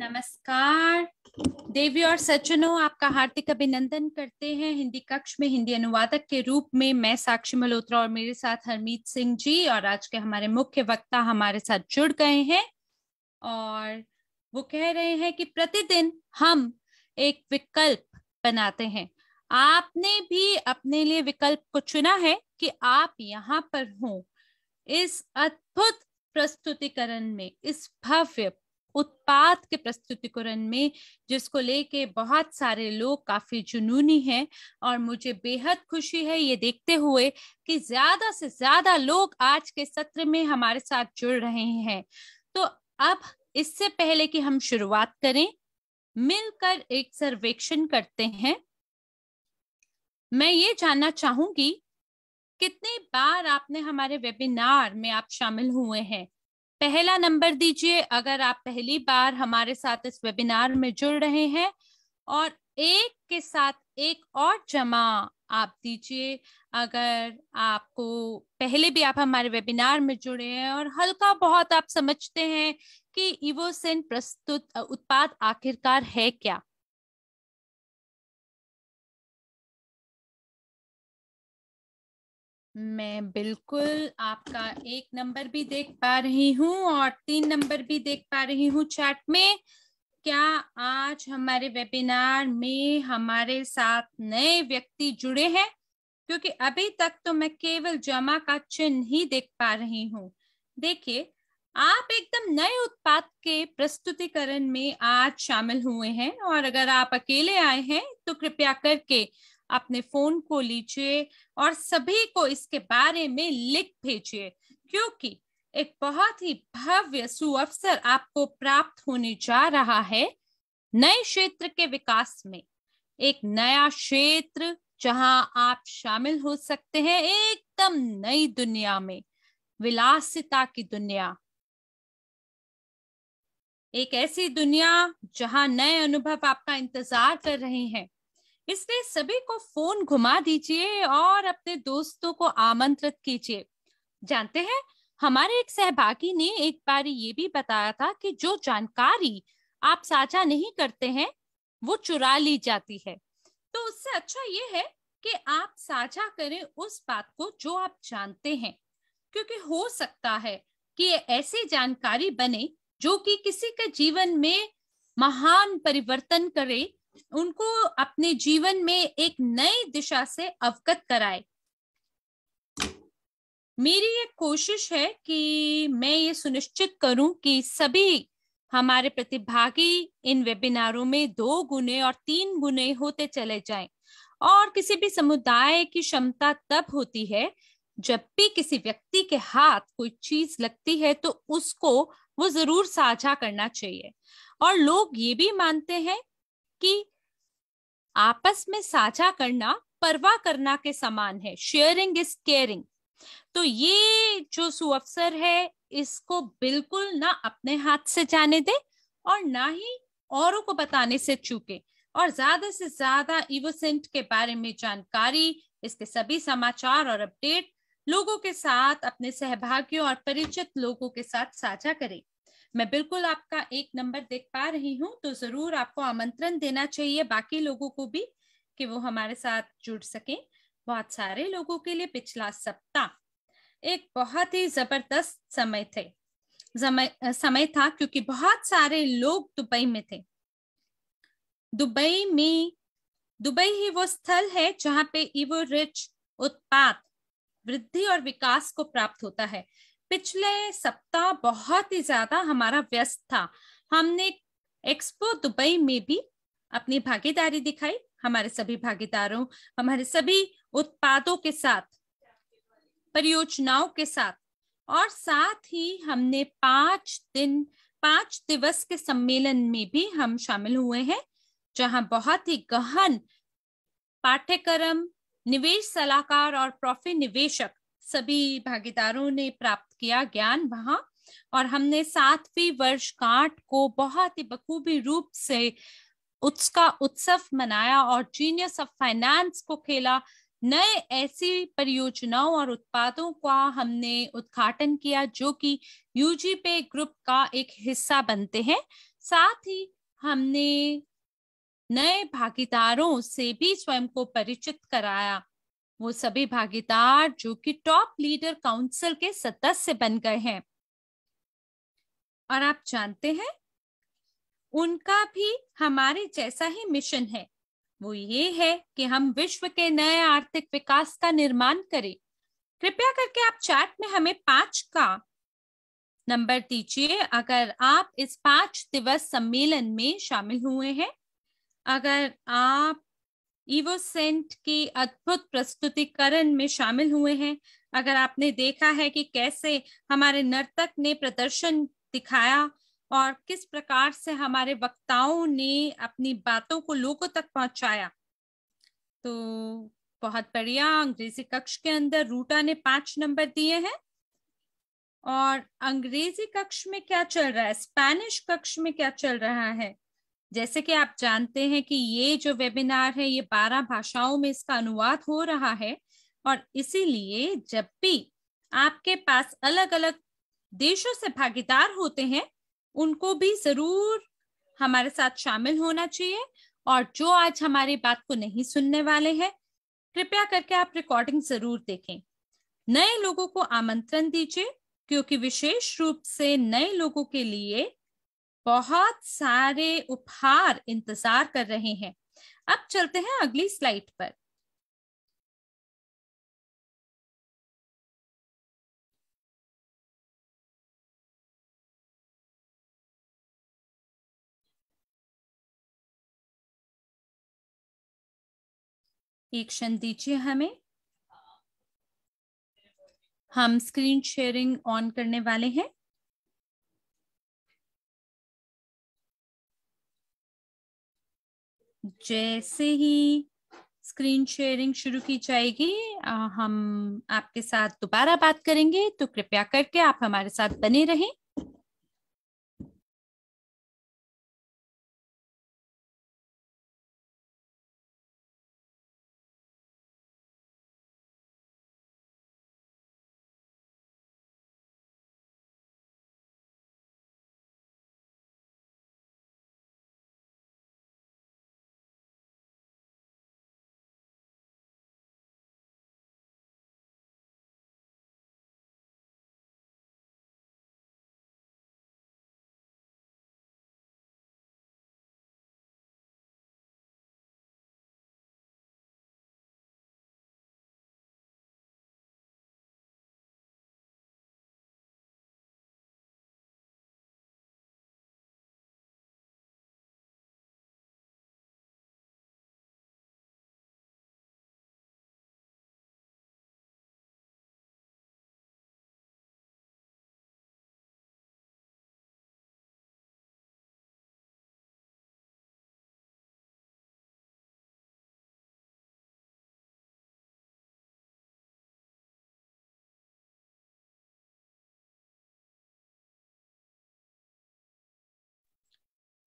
नमस्कार देवी और सज्जनों आपका हार्दिक अभिनंदन करते हैं हिंदी कक्ष में हिंदी अनुवादक के रूप में मैं साक्षी मल्होत्रा और मेरे साथ हरमीत सिंह जी और आज के हमारे मुख्य वक्ता हमारे साथ जुड़ गए हैं और वो कह रहे हैं कि प्रतिदिन हम एक विकल्प बनाते हैं आपने भी अपने लिए विकल्प को चुना है कि आप यहाँ पर हो इस अद्भुत प्रस्तुतिकरण में इस भव्य उत्पाद के प्रस्तुतिकरण में जिसको लेके बहुत सारे लोग काफी जुनूनी हैं और मुझे बेहद खुशी है ये देखते हुए कि ज्यादा से ज्यादा लोग आज के सत्र में हमारे साथ जुड़ रहे हैं तो अब इससे पहले कि हम शुरुआत करें मिलकर एक सर्वेक्षण करते हैं मैं ये जानना चाहूंगी कितनी बार आपने हमारे वेबिनार में आप शामिल हुए हैं पहला नंबर दीजिए अगर आप पहली बार हमारे साथ इस वेबिनार में जुड़ रहे हैं और एक के साथ एक और जमा आप दीजिए अगर आपको पहले भी आप हमारे वेबिनार में जुड़े हैं और हल्का बहुत आप समझते हैं कि इवोसेन प्रस्तुत उत्पाद आखिरकार है क्या मैं बिल्कुल आपका एक नंबर भी देख पा रही हूँ और तीन नंबर भी देख पा रही हूँ चैट में क्या आज हमारे वेबिनार में हमारे साथ नए व्यक्ति जुड़े हैं क्योंकि अभी तक तो मैं केवल जमा का चिन्ह ही देख पा रही हूँ देखिए आप एकदम नए उत्पाद के प्रस्तुतिकरण में आज शामिल हुए हैं और अगर आप अकेले आए हैं तो कृपया करके अपने फोन को लीजिए और सभी को इसके बारे में लिख भेजिए क्योंकि एक बहुत ही भव्य सुअवसर आपको प्राप्त होने जा रहा है नए क्षेत्र के विकास में एक नया क्षेत्र जहां आप शामिल हो सकते हैं एकदम नई दुनिया में विलासिता की दुनिया एक ऐसी दुनिया जहां नए अनुभव आपका इंतजार कर रहे हैं इसलिए सभी को फोन घुमा दीजिए और अपने दोस्तों को आमंत्रित कीजिए जानते हैं हमारे एक सहभागी ने एक बार ये भी बताया था कि जो जानकारी आप साझा नहीं करते हैं वो चुरा ली जाती है तो उससे अच्छा ये है कि आप साझा करें उस बात को जो आप जानते हैं क्योंकि हो सकता है कि ऐसी जानकारी बने जो कि किसी के जीवन में महान परिवर्तन करे उनको अपने जीवन में एक नई दिशा से अवगत कराए मेरी ये कोशिश है कि मैं ये सुनिश्चित करूं कि सभी हमारे प्रतिभागी इन वेबिनारों में दो गुने और तीन गुने होते चले जाएं और किसी भी समुदाय की क्षमता तब होती है जब भी किसी व्यक्ति के हाथ कोई चीज लगती है तो उसको वो जरूर साझा करना चाहिए और लोग ये भी मानते हैं कि आपस में साझा करना परवाह करना के समान है शेयरिंग इज केयरिंग तो ये जो सुअफसर है इसको बिल्कुल ना अपने हाथ से जाने दे और ना ही औरों को बताने से चूके और ज्यादा से ज्यादा इवोसेंट के बारे में जानकारी इसके सभी समाचार और अपडेट लोगों के साथ अपने सहभागियों और परिचित लोगों के साथ साझा करें मैं बिल्कुल आपका एक नंबर देख पा रही हूँ तो जरूर आपको आमंत्रण देना चाहिए बाकी लोगों को भी कि वो हमारे साथ जुड़ सके बहुत सारे लोगों के लिए पिछला सप्ताह एक बहुत ही जबरदस्त समय थे समय समय था क्योंकि बहुत सारे लोग दुबई में थे दुबई में दुबई ही वो स्थल है जहां पे इवो रिच उत्पाद वृद्धि और विकास को प्राप्त होता है पिछले सप्ताह बहुत ही ज्यादा हमारा व्यस्त था हमने एक्सपो दुबई में भी अपनी भागीदारी दिखाई हमारे सभी भागीदारों हमारे सभी उत्पादों के साथ परियोजनाओं के साथ और साथ ही हमने पांच दिन पांच दिवस के सम्मेलन में भी हम शामिल हुए हैं जहां बहुत ही गहन पाठ्यक्रम निवेश सलाहकार और प्रॉफिट निवेशक सभी भागीदारों ने प्राप्त किया ज्ञान वहां और हमने सातवीं वर्षगांठ को बहुत ही बखूबी रूप से उसका उत्सव मनाया और जीनियस ऑफ फाइनेंस को खेला नए ऐसी परियोजनाओं और उत्पादों का हमने उद्घाटन किया जो कि यूजी पे ग्रुप का एक हिस्सा बनते हैं साथ ही हमने नए भागीदारों से भी स्वयं को परिचित कराया वो सभी भागीदार जो कि टॉप लीडर काउंसिल के सदस्य बन गए हैं और आप जानते हैं उनका भी हमारे जैसा ही मिशन है वो ये है कि हम विश्व के नए आर्थिक विकास का निर्माण करें कृपया करके आप चार्ट में हमें पांच का नंबर दीजिए अगर आप इस पांच दिवस सम्मेलन में शामिल हुए हैं अगर आप ईवो सेंट की अद्भुत प्रस्तुतिकरण में शामिल हुए हैं अगर आपने देखा है कि कैसे हमारे नर्तक ने प्रदर्शन दिखाया और किस प्रकार से हमारे वक्ताओं ने अपनी बातों को लोगों तक पहुंचाया तो बहुत बढ़िया अंग्रेजी कक्ष के अंदर रूटा ने पांच नंबर दिए हैं और अंग्रेजी कक्ष में क्या चल रहा है स्पैनिश कक्ष में क्या चल रहा है जैसे कि आप जानते हैं कि ये जो वेबिनार है ये बारह भाषाओं में इसका अनुवाद हो रहा है और इसीलिए जब भी आपके पास अलग अलग देशों से भागीदार होते हैं उनको भी जरूर हमारे साथ शामिल होना चाहिए और जो आज हमारी बात को नहीं सुनने वाले हैं कृपया करके आप रिकॉर्डिंग जरूर देखें नए लोगों को आमंत्रण दीजिए क्योंकि विशेष रूप से नए लोगों के लिए बहुत सारे उपहार इंतजार कर रहे हैं अब चलते हैं अगली स्लाइड पर एक क्षण दीजिए हमें हम स्क्रीन शेयरिंग ऑन करने वाले हैं जैसे ही स्क्रीन शेयरिंग शुरू की जाएगी हम आपके साथ दोबारा बात करेंगे तो कृपया करके आप हमारे साथ बने रहें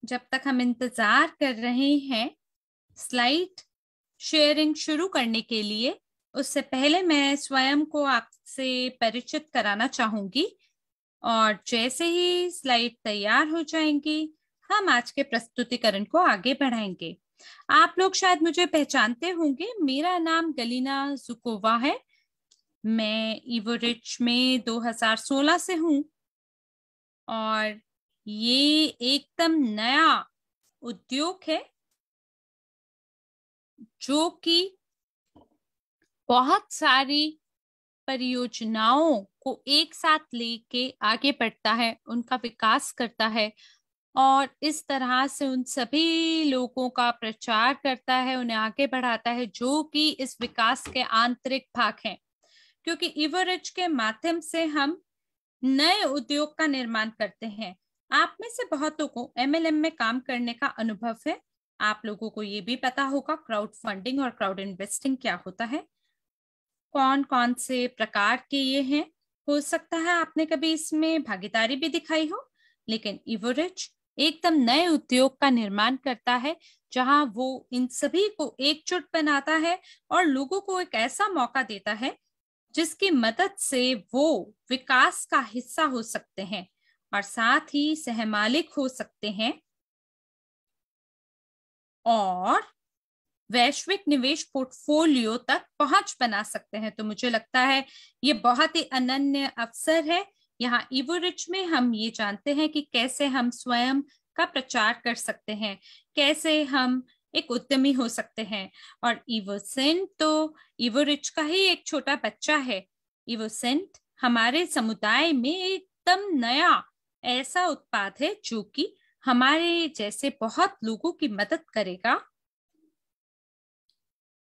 जब तक हम इंतजार कर रहे हैं स्लाइड शेयरिंग शुरू करने के लिए उससे पहले मैं स्वयं को आपसे परिचित कराना चाहूंगी और जैसे ही स्लाइड तैयार हो जाएंगी हम आज के प्रस्तुतिकरण को आगे बढ़ाएंगे आप लोग शायद मुझे पहचानते होंगे मेरा नाम गलीना जुकोवा है मैं इवोरिच में 2016 से हूँ और ये एकदम नया उद्योग है जो कि बहुत सारी परियोजनाओं को एक साथ लेके आगे बढ़ता है उनका विकास करता है और इस तरह से उन सभी लोगों का प्रचार करता है उन्हें आगे बढ़ाता है जो कि इस विकास के आंतरिक भाग हैं क्योंकि इवरेज के माध्यम से हम नए उद्योग का निर्माण करते हैं आप में से बहुतों को एमएलएम में काम करने का अनुभव है आप लोगों को ये भी पता होगा क्राउड फंडिंग और क्राउड इन्वेस्टिंग क्या होता है कौन कौन से प्रकार के ये हैं हो सकता है आपने कभी इसमें भागीदारी भी दिखाई हो लेकिन इवोरिच एकदम नए उद्योग का निर्माण करता है जहां वो इन सभी को एकजुट बनाता है और लोगों को एक ऐसा मौका देता है जिसकी मदद से वो विकास का हिस्सा हो सकते हैं और साथ ही सहमालिक हो सकते हैं और वैश्विक निवेश पोर्टफोलियो तक पहुंच बना सकते हैं तो मुझे लगता है ये बहुत ही अनन्य अवसर है यहाँ इवोरिच में हम ये जानते हैं कि कैसे हम स्वयं का प्रचार कर सकते हैं कैसे हम एक उद्यमी हो सकते हैं और इवोसेंट तो इवोरिच का ही एक छोटा बच्चा है इवोसेंट हमारे समुदाय में एकदम नया ऐसा उत्पाद है जो कि हमारे जैसे बहुत लोगों की मदद करेगा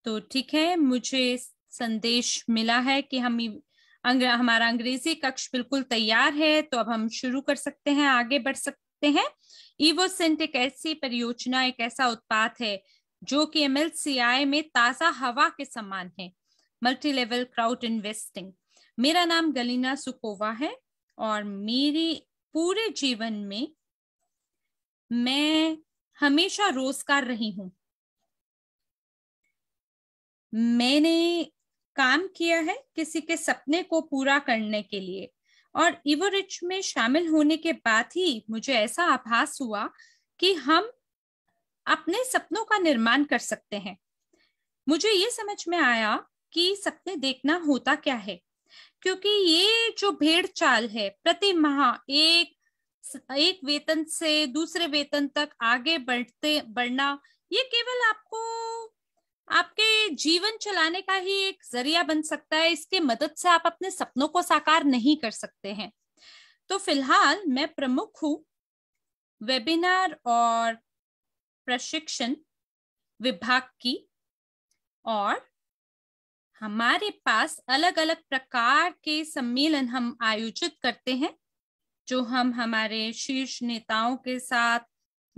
तो ठीक है मुझे संदेश मिला है कि हम अंग्र, हमारा अंग्रेजी कक्ष बिल्कुल तैयार है तो अब हम शुरू कर सकते हैं आगे बढ़ सकते हैं इवोसेंट एक ऐसी परियोजना एक ऐसा उत्पाद है जो कि एम में ताजा हवा के समान है मल्टी लेवल क्राउड इन्वेस्टिंग मेरा नाम गलीना सुकोवा है और मेरी पूरे जीवन में मैं हमेशा रोजगार रही हूं मैंने काम किया है किसी के सपने को पूरा करने के लिए और इवोरिच में शामिल होने के बाद ही मुझे ऐसा आभास हुआ कि हम अपने सपनों का निर्माण कर सकते हैं मुझे ये समझ में आया कि सपने देखना होता क्या है क्योंकि ये जो भेड़ चाल है प्रति माह एक एक वेतन से दूसरे वेतन तक आगे बढ़ते बढ़ना ये केवल आपको आपके जीवन चलाने का ही एक जरिया बन सकता है इसके मदद से आप अपने सपनों को साकार नहीं कर सकते हैं तो फिलहाल मैं प्रमुख हूँ वेबिनार और प्रशिक्षण विभाग की और हमारे पास अलग अलग प्रकार के सम्मेलन हम आयोजित करते हैं जो हम हमारे शीर्ष नेताओं के साथ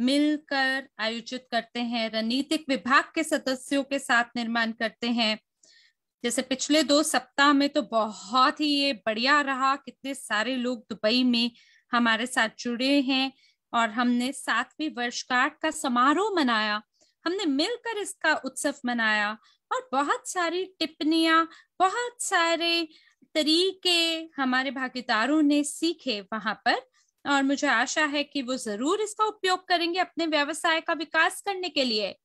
मिलकर आयोजित करते हैं रणनीतिक विभाग के सदस्यों के साथ निर्माण करते हैं जैसे पिछले दो सप्ताह में तो बहुत ही ये बढ़िया रहा कितने सारे लोग दुबई में हमारे साथ जुड़े हैं और हमने सातवीं वर्षगांठ का समारोह मनाया हमने मिलकर इसका उत्सव मनाया और बहुत सारी टिप्पणियां बहुत सारे तरीके हमारे भागीदारों ने सीखे वहां पर और मुझे आशा है कि वो जरूर इसका उपयोग करेंगे अपने व्यवसाय का विकास करने के लिए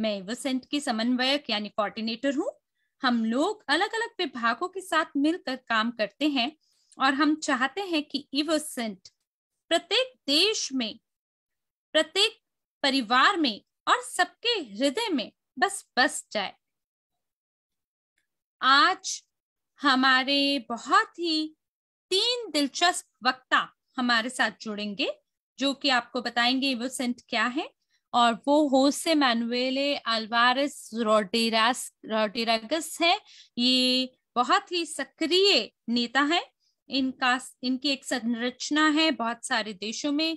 मैं वसंत की समन्वयक यानी कोऑर्डिनेटर हूँ हम लोग अलग अलग विभागों के साथ मिलकर काम करते हैं और हम चाहते हैं कि इवोसेंट प्रत्येक देश में प्रत्येक परिवार में और सबके हृदय में बस बस जाए आज हमारे बहुत ही तीन दिलचस्प वक्ता हमारे साथ जुड़ेंगे जो कि आपको बताएंगे वो सेंट क्या है और वो होसे मैनुएले अल्वारस रोडेरास रोडेरागस है ये बहुत ही सक्रिय नेता है इनका इनकी एक संरचना है बहुत सारे देशों में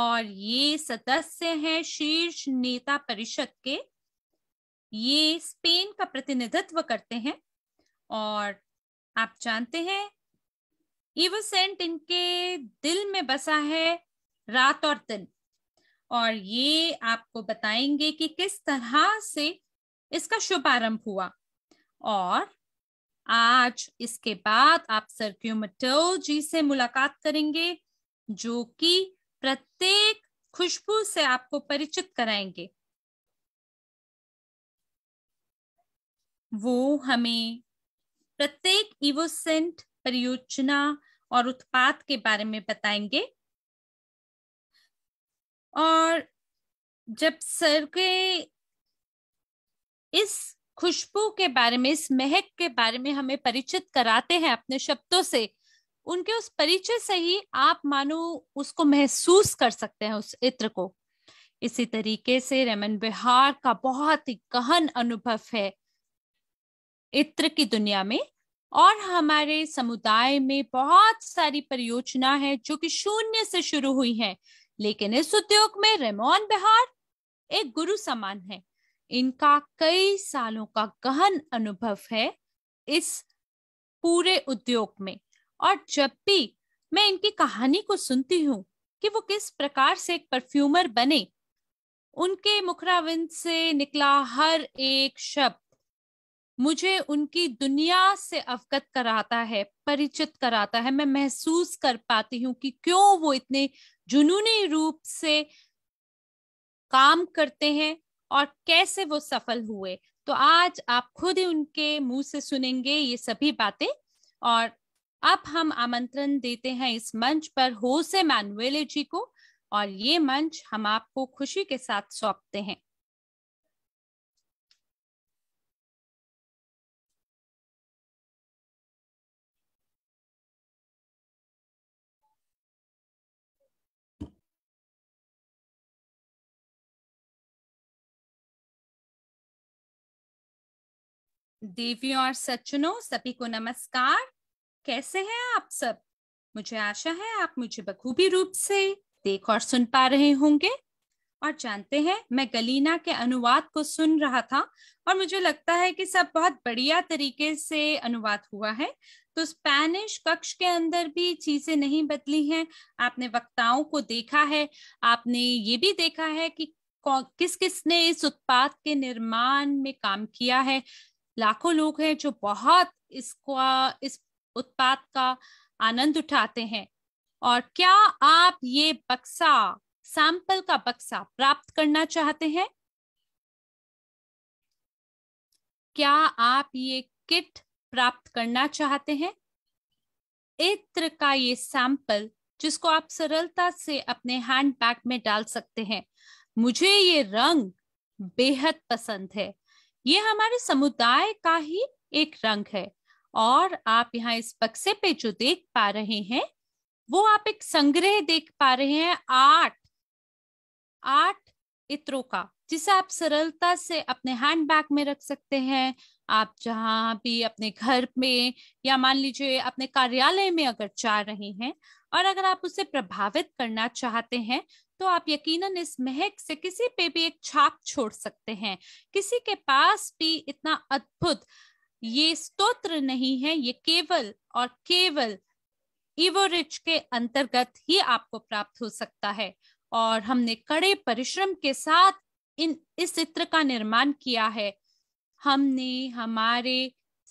और ये सदस्य है शीर्ष नेता परिषद के ये स्पेन का प्रतिनिधित्व करते हैं और आप जानते हैं सेंट इनके दिल में बसा है रात और दिन और ये आपको बताएंगे कि किस तरह से इसका शुभारंभ हुआ और आज इसके बाद आप सर्क्यूमटो जी से मुलाकात करेंगे जो कि प्रत्येक खुशबू से आपको परिचित कराएंगे वो हमें प्रत्येक इवोसेंट परियोजना और उत्पाद के बारे में बताएंगे और जब सर के इस खुशबू के बारे में इस महक के बारे में हमें परिचित कराते हैं अपने शब्दों से उनके उस परिचय से ही आप मानो उसको महसूस कर सकते हैं उस इत्र को इसी तरीके से रेमन बिहार का बहुत ही गहन अनुभव है इत्र की दुनिया में और हमारे समुदाय में बहुत सारी परियोजना है जो कि शून्य से शुरू हुई है लेकिन इस उद्योग में रेमोन बिहार एक गुरु समान है इनका कई सालों का गहन अनुभव है इस पूरे उद्योग में और जब भी मैं इनकी कहानी को सुनती हूँ कि वो किस प्रकार से एक परफ्यूमर बने उनके मुखराविंद से निकला हर एक शब्द मुझे उनकी दुनिया से अवगत कराता है परिचित कराता है मैं महसूस कर पाती हूँ कि क्यों वो इतने जुनूनी रूप से काम करते हैं और कैसे वो सफल हुए तो आज आप खुद ही उनके मुंह से सुनेंगे ये सभी बातें और अब हम आमंत्रण देते हैं इस मंच पर होसे मैनुएले जी को और ये मंच हम आपको खुशी के साथ सौंपते हैं देवी और सज्जनों सभी को नमस्कार कैसे हैं आप सब मुझे आशा है आप मुझे बखूबी रूप से देख और सुन पा रहे होंगे और जानते हैं मैं गलीना के अनुवाद को सुन रहा था और मुझे लगता है कि सब बहुत बढ़िया तरीके से अनुवाद हुआ है तो स्पेनिश कक्ष के अंदर भी चीजें नहीं बदली हैं आपने वक्ताओं को देखा है आपने ये भी देखा है कि किस किस ने इस उत्पाद के निर्माण में काम किया है लाखों लोग हैं जो बहुत इसका इस उत्पाद का आनंद उठाते हैं और क्या आप ये बक्सा सैंपल का बक्सा प्राप्त करना चाहते हैं क्या आप ये किट प्राप्त करना चाहते हैं इत्र का ये सैंपल जिसको आप सरलता से अपने हैंड बैग में डाल सकते हैं मुझे ये रंग बेहद पसंद है ये हमारे समुदाय का ही एक रंग है और आप यहाँ इस बक्से पे जो देख पा रहे हैं वो आप एक संग्रह देख पा रहे हैं आठ आठ इत्रों का जिसे आप सरलता से अपने हैंड बैग में रख सकते हैं आप जहां भी अपने घर में या मान लीजिए अपने कार्यालय में अगर जा रहे हैं और अगर आप उसे प्रभावित करना चाहते हैं तो आप यकीनन इस महक से किसी पे भी एक छाप छोड़ सकते हैं किसी के पास भी इतना अद्भुत ये स्तोत्र नहीं है ये केवल और केवल इवोरिच के अंतर्गत ही आपको प्राप्त हो सकता है और हमने कड़े परिश्रम के साथ इन इस चित्र का निर्माण किया है हमने हमारे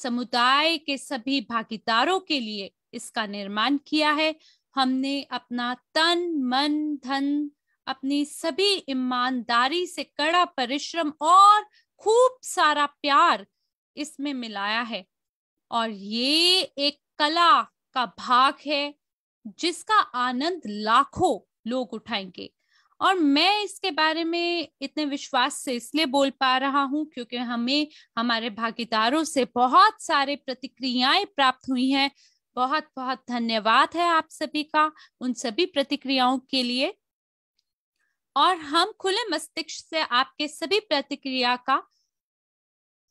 समुदाय के सभी भागीदारों के लिए इसका निर्माण किया है हमने अपना तन मन धन अपनी सभी ईमानदारी से कड़ा परिश्रम और खूब सारा प्यार इसमें मिलाया है और ये एक कला का भाग है जिसका आनंद लाखों लोग उठाएंगे और मैं इसके बारे में इतने विश्वास से इसलिए बोल पा रहा हूं क्योंकि हमें हमारे भागीदारों से बहुत सारे प्रतिक्रियाएं प्राप्त हुई हैं बहुत बहुत धन्यवाद है आप सभी का उन सभी प्रतिक्रियाओं के लिए और हम खुले मस्तिष्क से आपके सभी प्रतिक्रिया का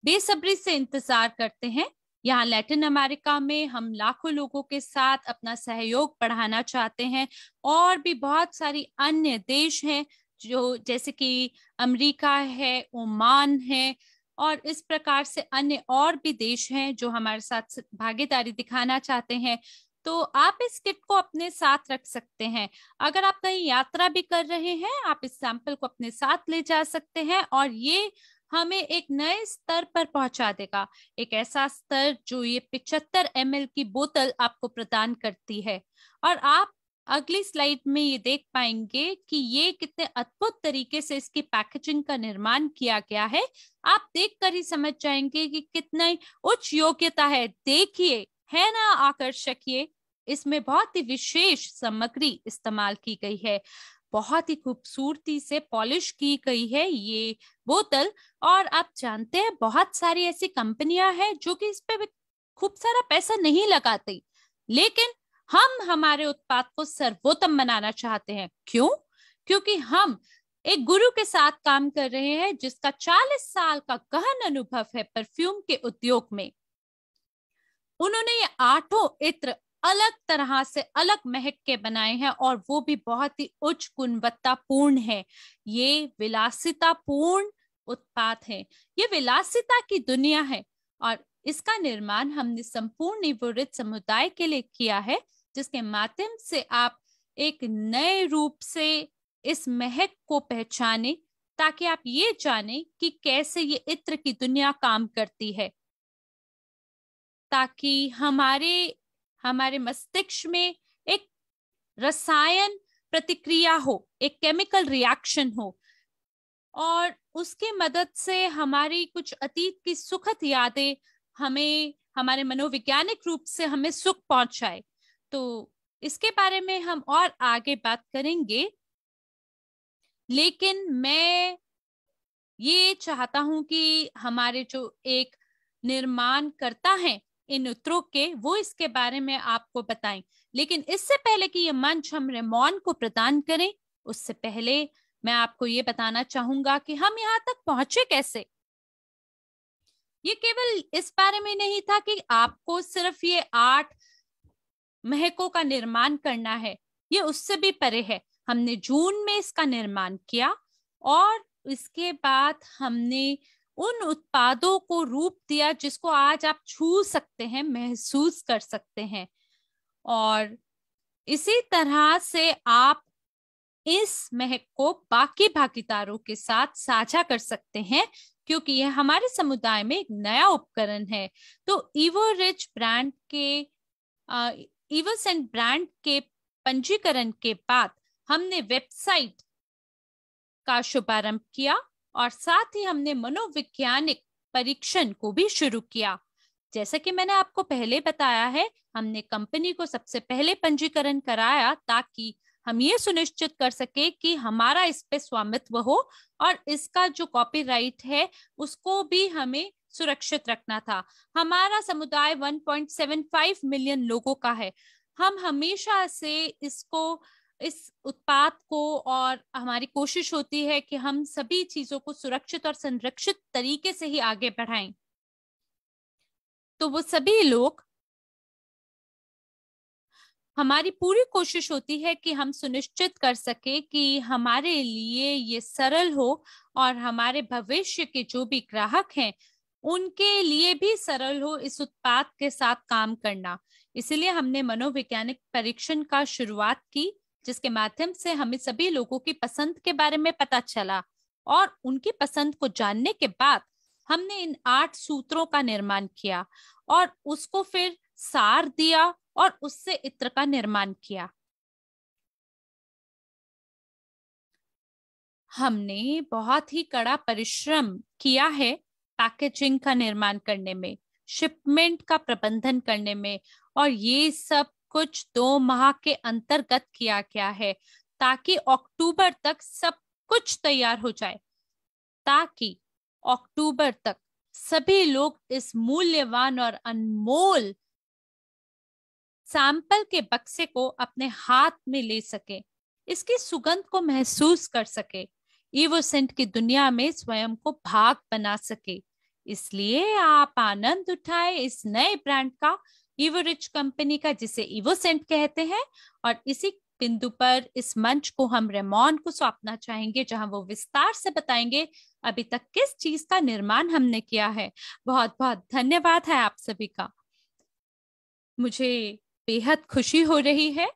बेसब्री से इंतजार करते हैं यहाँ लैटिन अमेरिका में हम लाखों लोगों के साथ अपना सहयोग बढ़ाना चाहते हैं और भी बहुत सारी अन्य देश हैं जो जैसे कि अमेरिका है ओमान है और इस प्रकार से अन्य और भी देश हैं जो हमारे साथ भागीदारी दिखाना चाहते हैं तो आप इस किट को अपने साथ रख सकते हैं अगर आप कहीं यात्रा भी कर रहे हैं आप इस सैंपल को अपने साथ ले जा सकते हैं और ये हमें एक नए स्तर पर पहुंचा देगा एक ऐसा स्तर जो ये पिछहत्तर एम की बोतल आपको प्रदान करती है और आप अगली स्लाइड में ये देख पाएंगे कि ये कितने अद्भुत तरीके से इसकी पैकेजिंग का निर्माण किया गया है आप देखकर ही समझ जाएंगे कि कितना उच्च योग्यता है देखिए है ना आकर्षक ये इसमें बहुत ही विशेष सामग्री इस्तेमाल की गई है बहुत ही खूबसूरती से पॉलिश की गई है ये बोतल और आप जानते हैं बहुत सारी ऐसी कंपनियां हैं जो कि इस पे खूब सारा पैसा नहीं लगाती लेकिन हम हमारे उत्पाद को सर्वोत्तम बनाना चाहते हैं क्यों क्योंकि हम एक गुरु के साथ काम कर रहे हैं जिसका 40 साल का गहन अनुभव है परफ्यूम के उद्योग में उन्होंने ये आठों इत्र अलग तरह से अलग महक के बनाए हैं और वो भी बहुत ही उच्च गुणवत्तापूर्ण है ये विलासितापूर्ण उत्पाद है ये विलासिता की दुनिया है और इसका निर्माण हमने संपूर्ण निवृत्त समुदाय के लिए किया है जिसके माध्यम से आप एक नए रूप से इस महक को पहचाने ताकि आप ये जाने कि कैसे ये इत्र की दुनिया काम करती है ताकि हमारे हमारे मस्तिष्क में एक रसायन प्रतिक्रिया हो एक केमिकल रिएक्शन हो और उसके मदद से हमारी कुछ अतीत की सुखद यादें हमें हमारे मनोवैज्ञानिक रूप से हमें सुख पहुंचाए तो इसके बारे में हम और आगे बात करेंगे लेकिन मैं ये चाहता हूं कि हमारे जो एक निर्माण करता है इन उत्तरों के वो इसके बारे में आपको बताएं लेकिन इससे पहले कि ये मंच हम रेमोन को प्रदान करें उससे पहले मैं आपको ये बताना चाहूंगा कि हम यहाँ तक पहुंचे कैसे ये केवल इस बारे में नहीं था कि आपको सिर्फ ये आठ महकों का निर्माण करना है ये उससे भी परे है हमने जून में इसका निर्माण किया और इसके बाद हमने उन उत्पादों को रूप दिया जिसको आज आप छू सकते हैं महसूस कर सकते हैं और इसी तरह से आप इस महक को बाकी भागीदारों के साथ साझा कर सकते हैं क्योंकि यह हमारे समुदाय में एक नया उपकरण है तो इवो रिच ब्रांड के इवो सेंट ब्रांड के पंजीकरण के बाद हमने वेबसाइट का शुभारंभ किया और साथ ही हमने मनोवैज्ञानिक परीक्षण को भी शुरू किया जैसा कि मैंने आपको पहले बताया है हमने कंपनी को सबसे पहले पंजीकरण कराया ताकि हम ये सुनिश्चित कर सके कि हमारा इस पे स्वामित्व हो और इसका जो कॉपीराइट है उसको भी हमें सुरक्षित रखना था हमारा समुदाय 1.75 मिलियन लोगों का है हम हमेशा से इसको इस उत्पाद को और हमारी कोशिश होती है कि हम सभी चीजों को सुरक्षित और संरक्षित तरीके से ही आगे बढ़ाएं तो वो सभी लोग हमारी पूरी कोशिश होती है कि हम सुनिश्चित कर सके कि हमारे लिए ये सरल हो और हमारे भविष्य के जो भी ग्राहक हैं उनके लिए भी सरल हो इस उत्पाद के साथ काम करना इसलिए हमने मनोवैज्ञानिक परीक्षण का शुरुआत की जिसके माध्यम से हमें सभी लोगों की पसंद के बारे में पता चला और उनकी पसंद को जानने के बाद हमने इन आठ सूत्रों का निर्माण किया और उसको फिर सार दिया और उससे इत्र का निर्माण किया हमने बहुत ही कड़ा परिश्रम किया है पैकेजिंग का निर्माण करने में शिपमेंट का प्रबंधन करने में और ये सब कुछ दो माह के अंतर्गत किया गया है ताकि अक्टूबर तक सब कुछ तैयार हो जाए ताकि अक्टूबर तक सभी लोग इस मूल्यवान और अनमोल सैंपल के बक्से को अपने हाथ में ले सके इसकी सुगंध को महसूस कर सके ईवोसेंट की दुनिया में स्वयं को भाग बना सके इसलिए आप आनंद उठाए इस नए ब्रांड का इवो रिच कंपनी का जिसे इवो सेंट कहते हैं और इसी बिंदु पर इस मंच को हम रेमोन को सौंपना चाहेंगे जहां वो विस्तार से बताएंगे अभी तक किस चीज का निर्माण हमने किया है बहुत बहुत धन्यवाद है आप सभी का मुझे बेहद खुशी हो रही है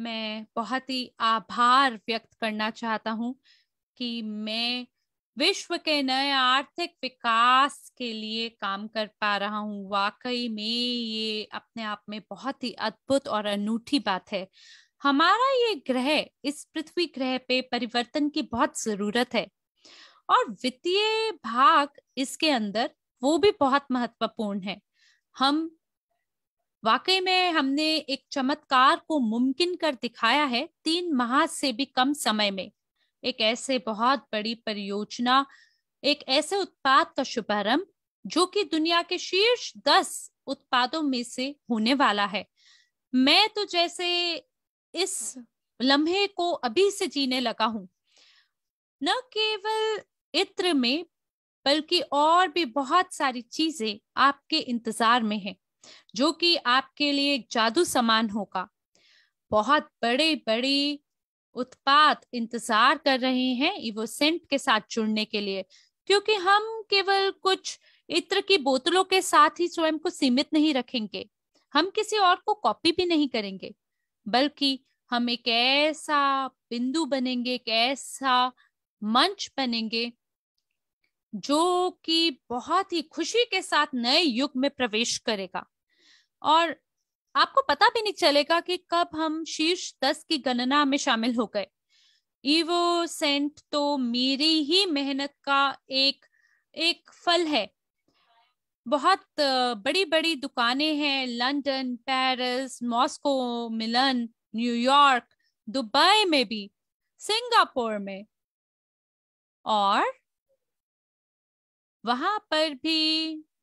मैं बहुत ही आभार व्यक्त करना चाहता हूं कि मैं विश्व के नए आर्थिक विकास के लिए काम कर पा रहा हूँ वाकई में ये अपने आप में बहुत ही अद्भुत और अनूठी बात है हमारा ये ग्रह इस पृथ्वी ग्रह पे परिवर्तन की बहुत जरूरत है और वित्तीय भाग इसके अंदर वो भी बहुत महत्वपूर्ण है हम वाकई में हमने एक चमत्कार को मुमकिन कर दिखाया है तीन माह से भी कम समय में एक ऐसे बहुत बड़ी परियोजना एक ऐसे उत्पाद का शुभारंभ जो कि दुनिया के शीर्ष दस उत्पादों में से होने वाला है मैं तो जैसे इस लम्हे को अभी से जीने लगा हूं न केवल इत्र में बल्कि और भी बहुत सारी चीजें आपके इंतजार में हैं जो कि आपके लिए एक जादू समान होगा बहुत बड़े बड़े उत्पाद इंतजार कर रहे हैं इवो सेंट के साथ जुड़ने के लिए क्योंकि हम केवल कुछ इत्र की बोतलों के साथ ही स्वयं को सीमित नहीं रखेंगे हम किसी और को कॉपी भी नहीं करेंगे बल्कि हम एक ऐसा बिंदु बनेंगे एक ऐसा मंच बनेंगे जो कि बहुत ही खुशी के साथ नए युग में प्रवेश करेगा और आपको पता भी नहीं चलेगा कि कब हम शीर्ष दस की गणना में शामिल हो गए ईवो सेंट तो मेरी ही मेहनत का एक एक फल है बहुत बड़ी बड़ी दुकानें हैं London Paris Moscow Milan New York Dubai में भी सिंगापुर में और वहां पर भी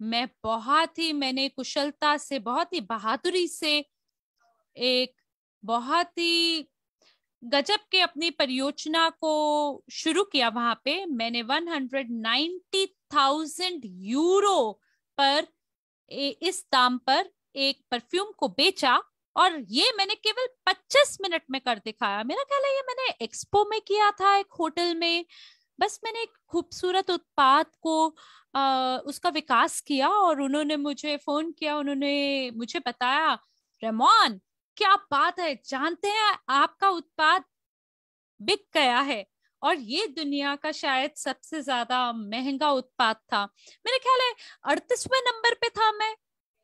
मैं बहुत ही मैंने कुशलता से बहुत ही बहादुरी से एक बहुत ही गजब के अपनी परियोजना को शुरू किया वहां पे मैंने 190,000 यूरो पर इस दाम पर एक परफ्यूम को बेचा और ये मैंने केवल 25 मिनट में कर दिखाया मेरा ख्याल है ये मैंने एक्सपो में किया था एक होटल में बस मैंने एक खूबसूरत उत्पाद को आ, उसका विकास किया और उन्होंने मुझे फोन किया उन्होंने मुझे बताया रेमोन क्या बात है जानते हैं आपका उत्पाद बिक गया है और ये दुनिया का शायद सबसे ज्यादा महंगा उत्पाद था मेरे ख्याल है अड़तीसवें नंबर पे था मैं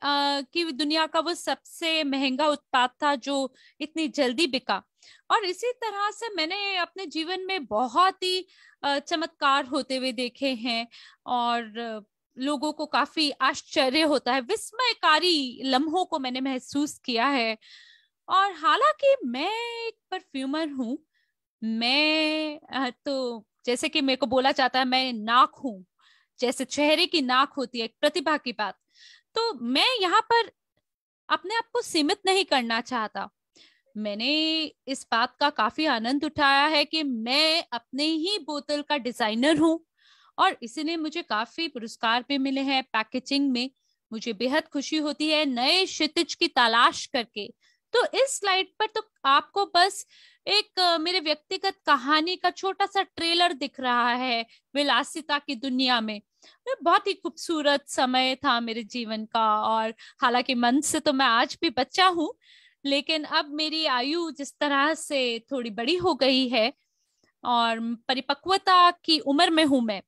कि दुनिया का वो सबसे महंगा उत्पाद था जो इतनी जल्दी बिका और इसी तरह से मैंने अपने जीवन में बहुत ही चमत्कार होते हुए देखे हैं और लोगों को काफी आश्चर्य होता है विस्मयकारी लम्हों को मैंने महसूस किया है और हालांकि मैं एक परफ्यूमर हूँ मैं तो जैसे कि मेरे को बोला जाता है मैं नाक हूँ जैसे चेहरे की नाक होती है एक प्रतिभा की बात तो मैं यहाँ पर अपने आप को सीमित नहीं करना चाहता मैंने इस बात का काफी आनंद उठाया है कि मैं अपने ही बोतल का डिजाइनर हूँ और इसीलिए मुझे काफी पुरस्कार भी मिले हैं पैकेजिंग में मुझे बेहद खुशी होती है नए क्षितिज की तलाश करके तो इस स्लाइड पर तो आपको बस एक मेरे व्यक्तिगत कहानी का छोटा सा ट्रेलर दिख रहा है विलासिता की दुनिया में मतलब बहुत ही खूबसूरत समय था मेरे जीवन का और हालांकि मन से तो मैं आज भी बच्चा हूँ लेकिन अब मेरी आयु जिस तरह से थोड़ी बड़ी हो गई है और परिपक्वता की उम्र में हूं मैं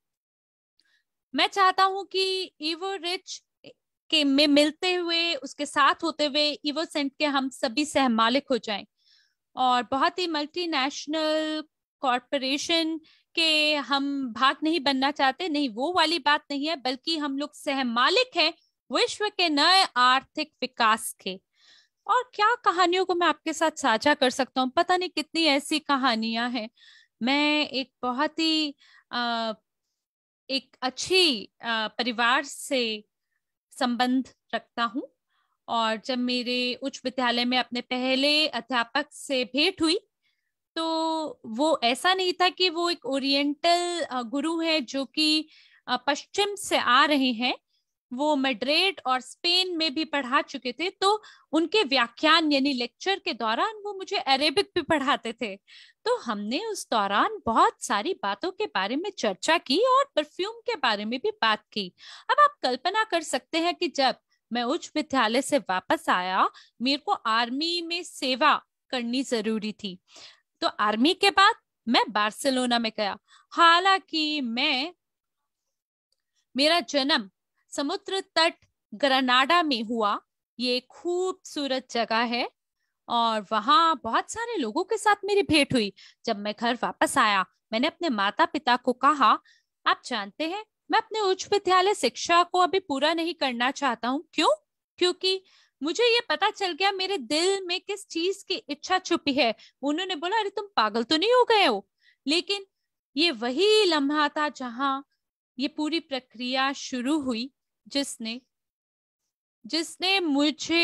मैं चाहता हूं कि इवो रिच के में मिलते हुए उसके साथ होते हुए इवो सेंट के हम सभी सहमालिक हो जाएं और बहुत ही मल्टीनेशनल कॉरपोरेशन कि हम भाग नहीं बनना चाहते नहीं वो वाली बात नहीं है बल्कि हम लोग सह मालिक हैं विश्व के नए आर्थिक विकास के और क्या कहानियों को मैं आपके साथ साझा कर सकता हूँ पता नहीं कितनी ऐसी कहानियां हैं मैं एक बहुत ही एक अच्छी परिवार से संबंध रखता हूँ और जब मेरे उच्च विद्यालय में अपने पहले अध्यापक से भेंट हुई तो वो ऐसा नहीं था कि वो एक ओरिएंटल गुरु है जो कि पश्चिम से आ रहे हैं वो मेड्रेड और स्पेन में भी पढ़ा चुके थे तो उनके व्याख्यान यानी लेक्चर के दौरान वो मुझे अरेबिक भी पढ़ाते थे तो हमने उस दौरान बहुत सारी बातों के बारे में चर्चा की और परफ्यूम के बारे में भी बात की अब आप कल्पना कर सकते हैं कि जब मैं उच्च विद्यालय से वापस आया मेरे को आर्मी में सेवा करनी जरूरी थी तो आर्मी के बाद मैं बार्सिलोना में गया हालांकि मैं मेरा जन्म समुद्र तट ग्रनाडा में हुआ ये खूबसूरत जगह है और वहां बहुत सारे लोगों के साथ मेरी भेंट हुई जब मैं घर वापस आया मैंने अपने माता पिता को कहा आप जानते हैं मैं अपने उच्च विद्यालय शिक्षा को अभी पूरा नहीं करना चाहता हूँ क्यों क्योंकि मुझे ये पता चल गया मेरे दिल में किस चीज की इच्छा छुपी है उन्होंने बोला अरे तुम पागल तो नहीं हो गए हो लेकिन ये वही लम्हा था जहां ये पूरी प्रक्रिया शुरू हुई जिसने जिसने मुझे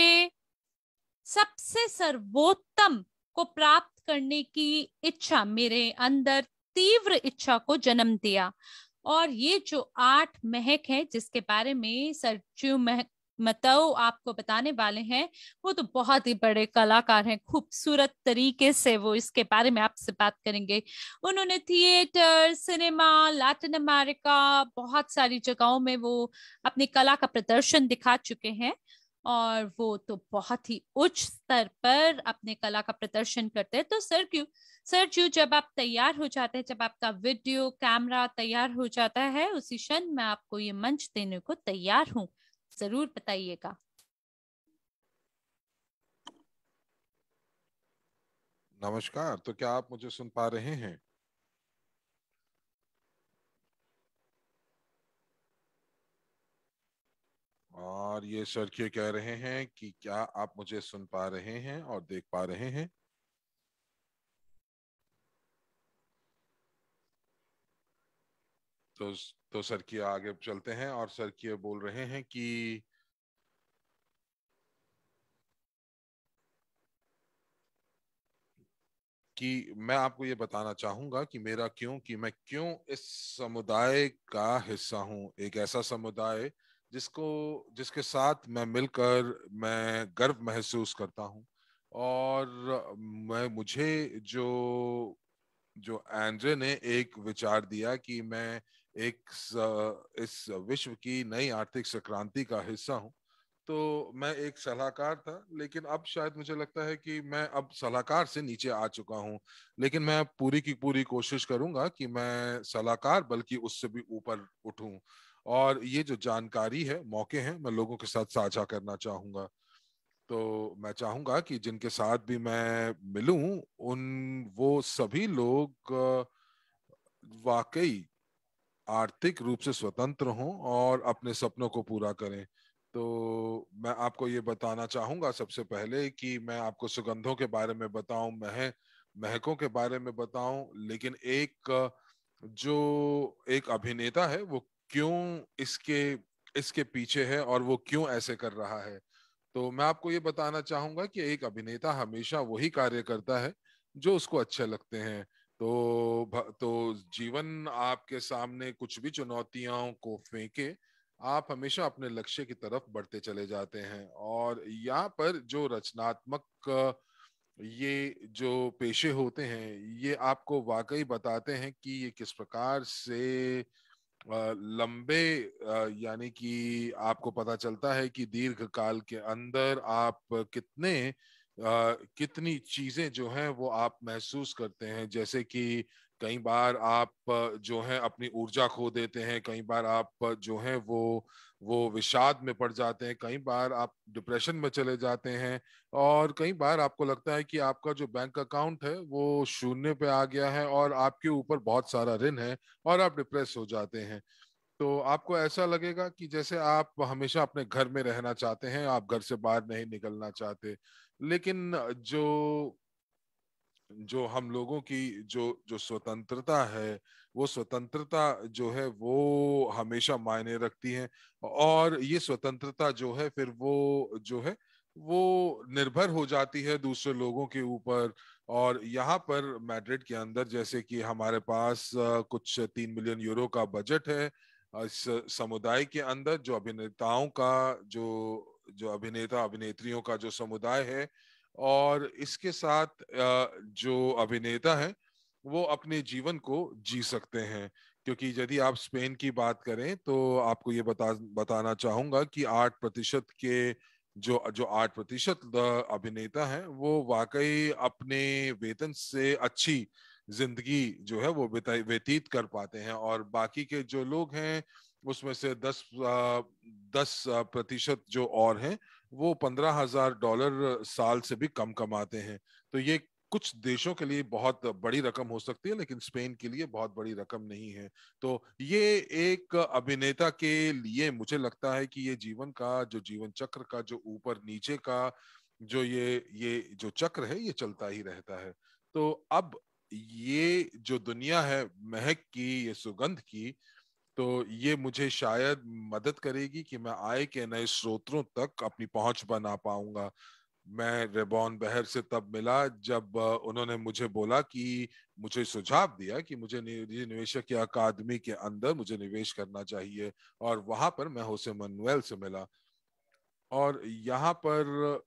सबसे सर्वोत्तम को प्राप्त करने की इच्छा मेरे अंदर तीव्र इच्छा को जन्म दिया और ये जो आठ महक है जिसके बारे में सर च्यू महक मतो आपको बताने वाले हैं वो तो बहुत ही बड़े कलाकार हैं खूबसूरत तरीके से वो इसके बारे में आपसे बात करेंगे उन्होंने थिएटर सिनेमा लैटिन अमेरिका बहुत सारी जगहों में वो अपनी कला का प्रदर्शन दिखा चुके हैं और वो तो बहुत ही उच्च स्तर पर अपने कला का प्रदर्शन करते हैं तो सर क्यों सर जो जब आप तैयार हो जाते हैं जब आपका वीडियो कैमरा तैयार हो जाता है उसी क्षण मैं आपको ये मंच देने को तैयार हूँ जरूर बताइएगा नमस्कार तो क्या आप मुझे सुन पा रहे हैं और ये सर क्यों कह रहे हैं कि क्या आप मुझे सुन पा रहे हैं और देख पा रहे हैं तो तो सर की आगे चलते हैं और सर की बोल रहे हैं कि कि मैं आपको ये बताना चाहूंगा कि मेरा क्यों कि मैं क्यों इस समुदाय का हिस्सा हूँ एक ऐसा समुदाय जिसको जिसके साथ मैं मिलकर मैं गर्व महसूस करता हूं और मैं मुझे जो जो एंड्रे ने एक विचार दिया कि मैं एक इस विश्व की नई आर्थिक संक्रांति का हिस्सा हूं तो मैं एक सलाहकार था लेकिन अब शायद मुझे लगता है कि मैं अब सलाहकार से नीचे आ चुका हूँ लेकिन मैं पूरी की पूरी कोशिश करूंगा कि मैं सलाहकार बल्कि उससे भी ऊपर उठूं और ये जो जानकारी है मौके हैं मैं लोगों के साथ साझा करना चाहूंगा तो मैं चाहूंगा कि जिनके साथ भी मैं मिलूं उन वो सभी लोग वाकई आर्थिक रूप से स्वतंत्र हों और अपने सपनों को पूरा करें तो मैं आपको ये बताना चाहूंगा सबसे पहले कि मैं आपको सुगंधों के बारे में बताऊं मह महकों के बारे में बताऊं लेकिन एक जो एक अभिनेता है वो क्यों इसके इसके पीछे है और वो क्यों ऐसे कर रहा है तो मैं आपको ये बताना चाहूंगा कि एक अभिनेता हमेशा वही कार्य करता है जो उसको अच्छे लगते हैं तो तो जीवन आपके सामने कुछ भी चुनौतियों को फेंके आप हमेशा अपने लक्ष्य की तरफ बढ़ते चले जाते हैं और यहाँ पर जो रचनात्मक ये जो पेशे होते हैं ये आपको वाकई बताते हैं कि ये किस प्रकार से लंबे यानी कि आपको पता चलता है कि दीर्घ काल के अंदर आप कितने कितनी चीजें जो हैं वो आप महसूस करते हैं जैसे कि कई बार आप जो है अपनी ऊर्जा खो देते हैं कई बार आप जो है वो वो विषाद में पड़ जाते हैं कई बार आप डिप्रेशन में चले जाते हैं और कई बार आपको लगता है कि आपका जो बैंक अकाउंट है वो शून्य पे आ गया है और आपके ऊपर बहुत सारा ऋण है और आप डिप्रेस हो जाते हैं तो आपको ऐसा लगेगा कि जैसे आप हमेशा अपने घर में रहना चाहते हैं आप घर से बाहर नहीं निकलना चाहते लेकिन जो जो हम लोगों की जो जो स्वतंत्रता है वो स्वतंत्रता जो है वो हमेशा मायने रखती है और ये स्वतंत्रता जो है फिर वो जो है वो निर्भर हो जाती है दूसरे लोगों के ऊपर और यहाँ पर मैड्रिड के अंदर जैसे कि हमारे पास कुछ तीन मिलियन यूरो का बजट है इस समुदाय के अंदर जो अभिनेताओं का जो जो अभिनेता अभिनेत्रियों का जो समुदाय है और इसके साथ जो अभिनेता है वो अपने जीवन को जी सकते हैं क्योंकि यदि आप स्पेन की बात करें तो आपको ये बता बताना चाहूंगा कि आठ प्रतिशत के जो जो आठ प्रतिशत अभिनेता हैं वो वाकई अपने वेतन से अच्छी जिंदगी जो है वो व्यतीत कर पाते हैं और बाकी के जो लोग हैं उसमें से दस आ, दस प्रतिशत जो और हैं वो पंद्रह हजार डॉलर साल से भी कम कमाते हैं तो ये कुछ देशों के लिए बहुत बड़ी रकम हो सकती है लेकिन स्पेन के लिए बहुत बड़ी रकम नहीं है तो ये एक अभिनेता के लिए मुझे लगता है कि ये जीवन का जो जीवन चक्र का जो ऊपर नीचे का जो ये ये जो चक्र है ये चलता ही रहता है तो अब ये जो दुनिया है महक की ये सुगंध की तो ये मुझे शायद मदद करेगी कि मैं आय के नए स्रोतों तक अपनी पहुंच बना पाऊंगा मैं रेबॉन बहर से तब मिला जब उन्होंने मुझे बोला कि मुझे सुझाव दिया कि मुझे निवेशक या अकादमी के अंदर मुझे निवेश करना चाहिए और वहां पर मैं होसे मनुएल से मिला और यहाँ पर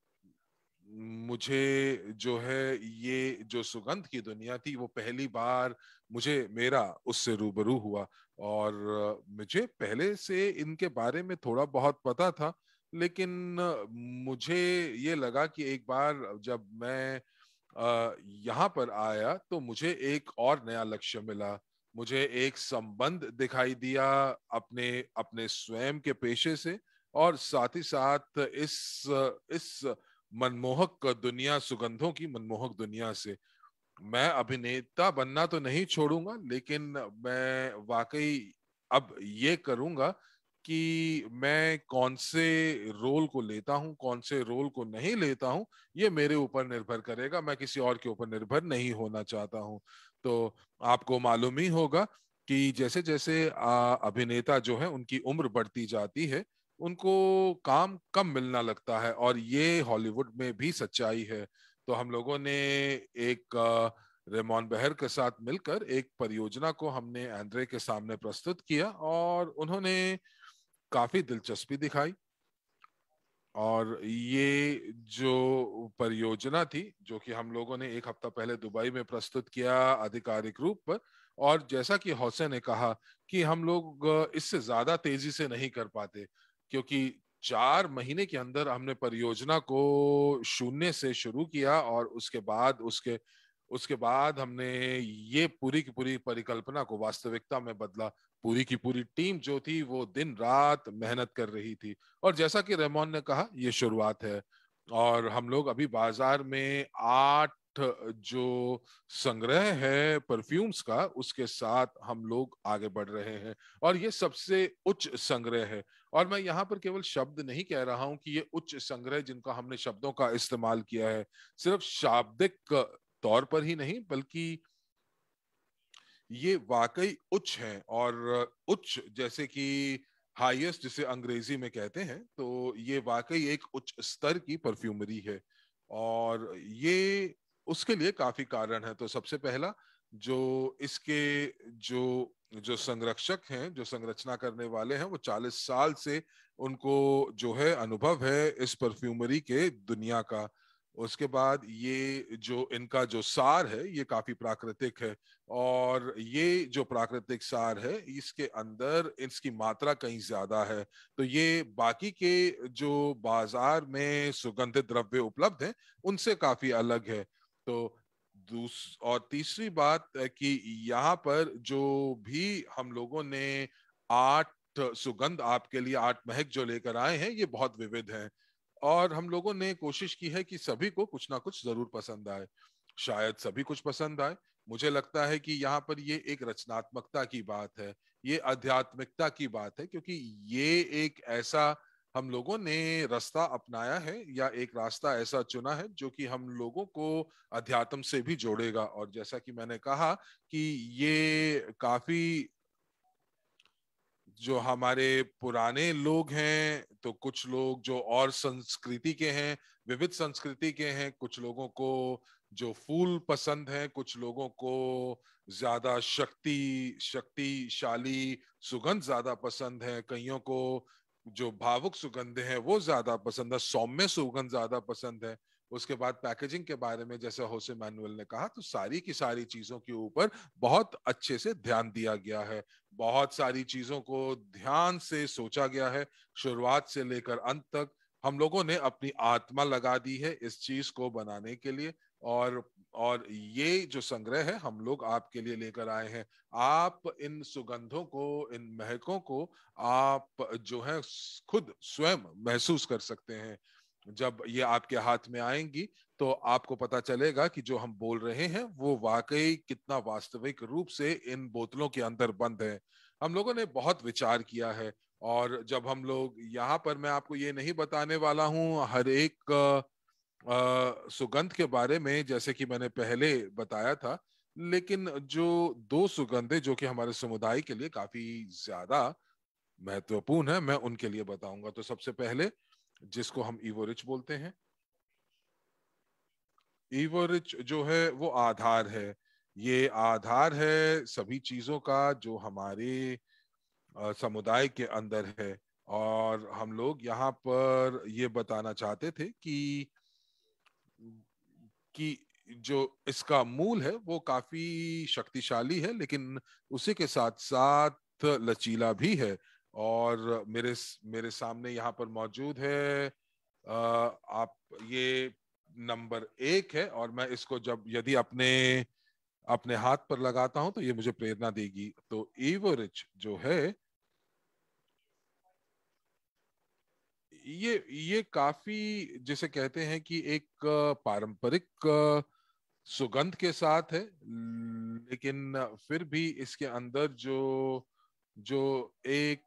मुझे जो है ये जो सुगंध की दुनिया थी वो पहली बार मुझे मेरा उससे रूबरू हुआ और मुझे पहले से इनके बारे में थोड़ा बहुत पता था लेकिन मुझे ये लगा कि एक बार जब मैं यहाँ पर आया तो मुझे एक और नया लक्ष्य मिला मुझे एक संबंध दिखाई दिया अपने अपने स्वयं के पेशे से और साथ ही साथ इस इस मनमोहक दुनिया सुगंधों की मनमोहक दुनिया से मैं अभिनेता बनना तो नहीं छोड़ूंगा लेकिन मैं वाकई अब ये करूंगा कि मैं कौन से रोल को लेता हूं कौन से रोल को नहीं लेता हूं ये मेरे ऊपर निर्भर करेगा मैं किसी और के ऊपर निर्भर नहीं होना चाहता हूं तो आपको मालूम ही होगा कि जैसे जैसे अभिनेता जो है उनकी उम्र बढ़ती जाती है उनको काम कम मिलना लगता है और ये हॉलीवुड में भी सच्चाई है तो हम लोगों ने एक रेमोन बहर के साथ मिलकर एक परियोजना को हमने एंड्रे के सामने प्रस्तुत किया और उन्होंने काफी दिलचस्पी दिखाई और ये जो परियोजना थी जो कि हम लोगों ने एक हफ्ता पहले दुबई में प्रस्तुत किया आधिकारिक रूप पर और जैसा कि हौसे ने कहा कि हम लोग इससे ज्यादा तेजी से नहीं कर पाते क्योंकि चार महीने के अंदर हमने परियोजना को शून्य से शुरू किया और उसके बाद उसके उसके बाद हमने ये पूरी की पूरी परिकल्पना को वास्तविकता में बदला पूरी की पूरी टीम जो थी वो दिन रात मेहनत कर रही थी और जैसा कि रहमान ने कहा ये शुरुआत है और हम लोग अभी बाजार में आठ जो संग्रह है परफ्यूम्स का उसके साथ हम लोग आगे बढ़ रहे हैं और ये सबसे उच्च संग्रह है और मैं यहाँ पर केवल शब्द नहीं कह रहा हूं कि ये उच्च संग्रह जिनका हमने शब्दों का इस्तेमाल किया है सिर्फ शाब्दिक तौर पर ही नहीं बल्कि ये वाकई उच्च है और उच्च जैसे कि हाईएस्ट जिसे अंग्रेजी में कहते हैं तो ये वाकई एक उच्च स्तर की परफ्यूमरी है और ये उसके लिए काफी कारण है तो सबसे पहला जो इसके जो जो संरक्षक हैं जो संरचना करने वाले हैं वो 40 साल से उनको जो है अनुभव है इस परफ्यूमरी के दुनिया का उसके बाद ये जो इनका जो सार है ये काफी प्राकृतिक है और ये जो प्राकृतिक सार है इसके अंदर इसकी मात्रा कहीं ज्यादा है तो ये बाकी के जो बाजार में सुगंधित द्रव्य उपलब्ध हैं उनसे काफी अलग है तो दूस और तीसरी बात कि यहाँ पर जो भी हम लोगों ने आठ सुगंध आपके लिए आठ महक जो लेकर आए हैं ये बहुत विविध हैं और हम लोगों ने कोशिश की है कि सभी को कुछ ना कुछ जरूर पसंद आए शायद सभी कुछ पसंद आए मुझे लगता है कि यहाँ पर ये एक रचनात्मकता की बात है ये आध्यात्मिकता की बात है क्योंकि ये एक ऐसा हम लोगों ने रास्ता अपनाया है या एक रास्ता ऐसा चुना है जो कि हम लोगों को अध्यात्म से भी जोड़ेगा और जैसा कि मैंने कहा कि ये काफी जो हमारे पुराने लोग हैं तो कुछ लोग जो और संस्कृति के हैं विविध संस्कृति के हैं कुछ लोगों को जो फूल पसंद है कुछ लोगों को ज्यादा शक्ति शक्तिशाली सुगंध ज्यादा पसंद है कईयों को जो भावुक सुगंध है वो ज्यादा पसंद है सौम्य सुगंध ज्यादा पसंद है उसके बाद पैकेजिंग के बारे में जैसे होसे मैनुअल ने कहा तो सारी की सारी चीजों के ऊपर बहुत अच्छे से ध्यान दिया गया है बहुत सारी चीजों को ध्यान से सोचा गया है शुरुआत से लेकर अंत तक हम लोगों ने अपनी आत्मा लगा दी है इस चीज को बनाने के लिए और और ये जो संग्रह है हम लोग आपके लिए लेकर आए हैं आप इन सुगंधों को इन महकों को आप जो है खुद स्वयं महसूस कर सकते हैं जब ये आपके हाथ में आएंगी तो आपको पता चलेगा कि जो हम बोल रहे हैं वो वाकई कितना वास्तविक रूप से इन बोतलों के अंदर बंद है हम लोगों ने बहुत विचार किया है और जब हम लोग यहाँ पर मैं आपको ये नहीं बताने वाला हूँ हर एक सुगंध के बारे में जैसे कि मैंने पहले बताया था लेकिन जो दो सुगंधे जो कि हमारे समुदाय के लिए काफी ज्यादा महत्वपूर्ण है मैं उनके लिए बताऊंगा तो सबसे पहले जिसको हम ईवोरिच बोलते हैं ईवोरिच जो है वो आधार है ये आधार है सभी चीजों का जो हमारे समुदाय के अंदर है और हम लोग यहाँ पर ये बताना चाहते थे कि कि जो इसका मूल है वो काफी शक्तिशाली है लेकिन उसी के साथ साथ लचीला भी है और मेरे मेरे सामने यहाँ पर मौजूद है आप ये नंबर एक है और मैं इसको जब यदि अपने अपने हाथ पर लगाता हूं तो ये मुझे प्रेरणा देगी तो एवरेज जो है ये ये काफी जिसे कहते हैं कि एक पारंपरिक सुगंध के साथ है लेकिन फिर भी इसके अंदर जो जो एक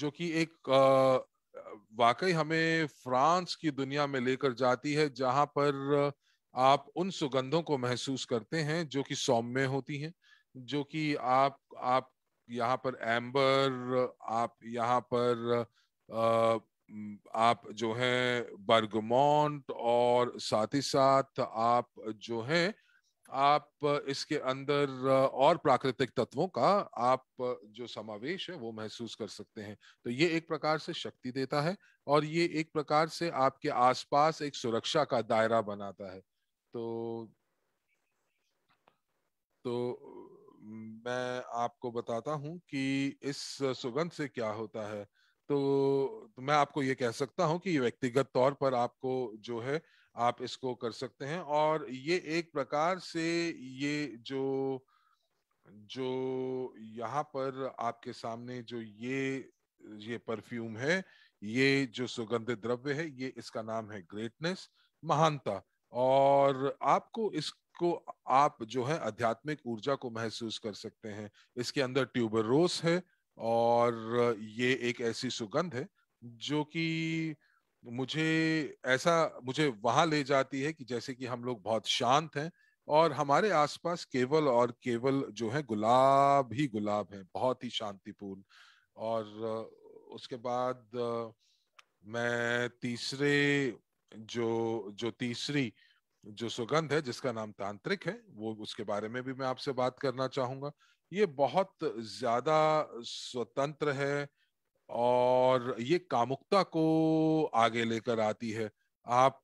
जो कि एक वाकई हमें फ्रांस की दुनिया में लेकर जाती है जहां पर आप उन सुगंधों को महसूस करते हैं जो कि सौम्य होती हैं जो कि आप आप यहाँ पर एम्बर आप यहाँ पर आप जो है बर्गमोंट और साथ ही साथ आप जो है आप इसके अंदर और प्राकृतिक तत्वों का आप जो समावेश है वो महसूस कर सकते हैं तो ये एक प्रकार से शक्ति देता है और ये एक प्रकार से आपके आसपास एक सुरक्षा का दायरा बनाता है तो तो मैं आपको बताता हूं कि इस सुगंध से क्या होता है तो, तो मैं आपको ये कह सकता हूं कि व्यक्तिगत तौर पर आपको जो है आप इसको कर सकते हैं और ये एक प्रकार से ये जो जो यहाँ पर आपके सामने जो ये ये परफ्यूम है ये जो सुगंधित द्रव्य है ये इसका नाम है ग्रेटनेस महानता और आपको इस को आप जो है आध्यात्मिक ऊर्जा को महसूस कर सकते हैं इसके अंदर ट्यूबर रोज है और ये एक ऐसी सुगंध है जो कि मुझे ऐसा मुझे वहां ले जाती है कि जैसे कि हम लोग बहुत शांत हैं और हमारे आसपास केवल और केवल जो है गुलाब ही गुलाब है बहुत ही शांतिपूर्ण और उसके बाद मैं तीसरे जो जो तीसरी जो सुगंध है जिसका नाम तांत्रिक है वो उसके बारे में भी मैं आपसे बात करना चाहूंगा ये बहुत ज्यादा स्वतंत्र है और ये कामुकता को आगे लेकर आती है आप